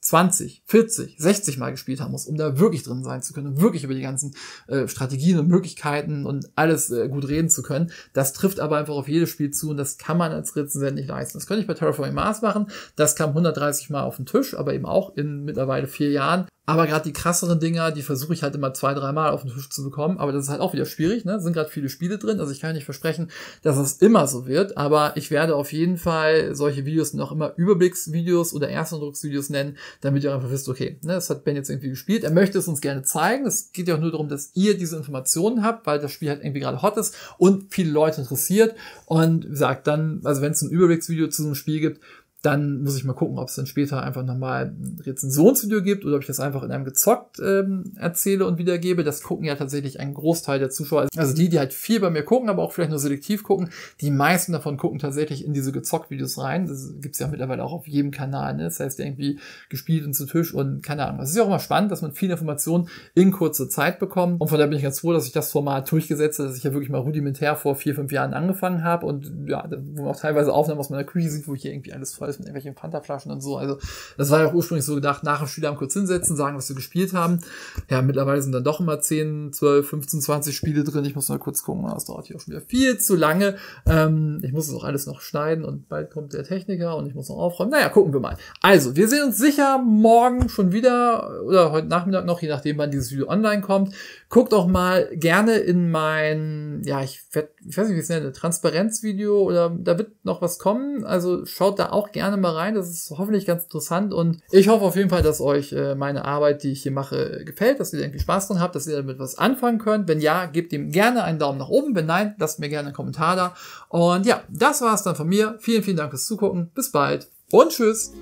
20, 40, 60 Mal gespielt haben muss, um da wirklich drin sein zu können und wirklich über die ganzen äh, Strategien und Möglichkeiten und alles äh, gut reden zu können. Das trifft aber einfach auf jedes Spiel zu und das kann man als Rezensent nicht leisten. Das könnte ich bei Terraforming Mars machen. Das kam 130 Mal auf den Tisch, aber eben auch in mittlerweile vier Jahren. Aber gerade die krasseren Dinger, die versuche ich halt immer zwei, dreimal auf den Tisch zu bekommen. Aber das ist halt auch wieder schwierig, ne? Sind gerade viele Spiele drin. Also ich kann nicht versprechen, dass es immer so wird. Aber ich werde auf jeden Fall solche Videos noch immer Überblicksvideos oder Ersteindrucksvideos nennen, damit ihr einfach wisst, okay, ne, das hat Ben jetzt irgendwie gespielt. Er möchte es uns gerne zeigen. Es geht ja auch nur darum, dass ihr diese Informationen habt, weil das Spiel halt irgendwie gerade hot ist und viele Leute interessiert. Und wie gesagt, dann, also wenn es ein Überblicksvideo zu so einem Spiel gibt, dann muss ich mal gucken, ob es dann später einfach nochmal ein Rezensionsvideo gibt oder ob ich das einfach in einem gezockt ähm, erzähle und wiedergebe. Das gucken ja tatsächlich ein Großteil der Zuschauer. Also, also die, die halt viel bei mir gucken, aber auch vielleicht nur selektiv gucken. Die meisten davon gucken tatsächlich in diese gezockt Videos rein. Das gibt's ja mittlerweile auch auf jedem Kanal. Ne? Das heißt irgendwie gespielt und zu Tisch und keine Ahnung. Es ist ja auch immer spannend, dass man viele Informationen in kurzer Zeit bekommt. Und von daher bin ich ganz froh, dass ich das Format durchgesetzt habe, dass ich ja wirklich mal rudimentär vor vier, fünf Jahren angefangen habe und ja, wo man auch teilweise Aufnahmen aus meiner Küche sieht, wo ich hier irgendwie alles voll alles mit irgendwelchen Fantaflaschen und so. Also das war ja auch ursprünglich so gedacht, nach dem Spiel kurz hinsetzen, sagen, was wir gespielt haben. Ja, mittlerweile sind dann doch immer 10, 12, 15, 20 Spiele drin. Ich muss mal kurz gucken, das dauert hier auch schon wieder viel zu lange. Ähm, ich muss es auch alles noch schneiden und bald kommt der Techniker und ich muss noch aufräumen. Naja, gucken wir mal. Also, wir sehen uns sicher morgen schon wieder oder heute Nachmittag noch, je nachdem, wann dieses Video online kommt. Guckt auch mal gerne in mein, ja, ich, werd, ich weiß nicht, wie es nennt, Transparenzvideo oder da wird noch was kommen. Also schaut da auch gerne mal rein. Das ist hoffentlich ganz interessant und ich hoffe auf jeden Fall, dass euch äh, meine Arbeit, die ich hier mache, gefällt, dass ihr irgendwie Spaß dran habt, dass ihr damit was anfangen könnt. Wenn ja, gebt ihm gerne einen Daumen nach oben. Wenn nein, lasst mir gerne einen Kommentar da. Und ja, das war's dann von mir. Vielen, vielen Dank fürs Zugucken. Bis bald und tschüss.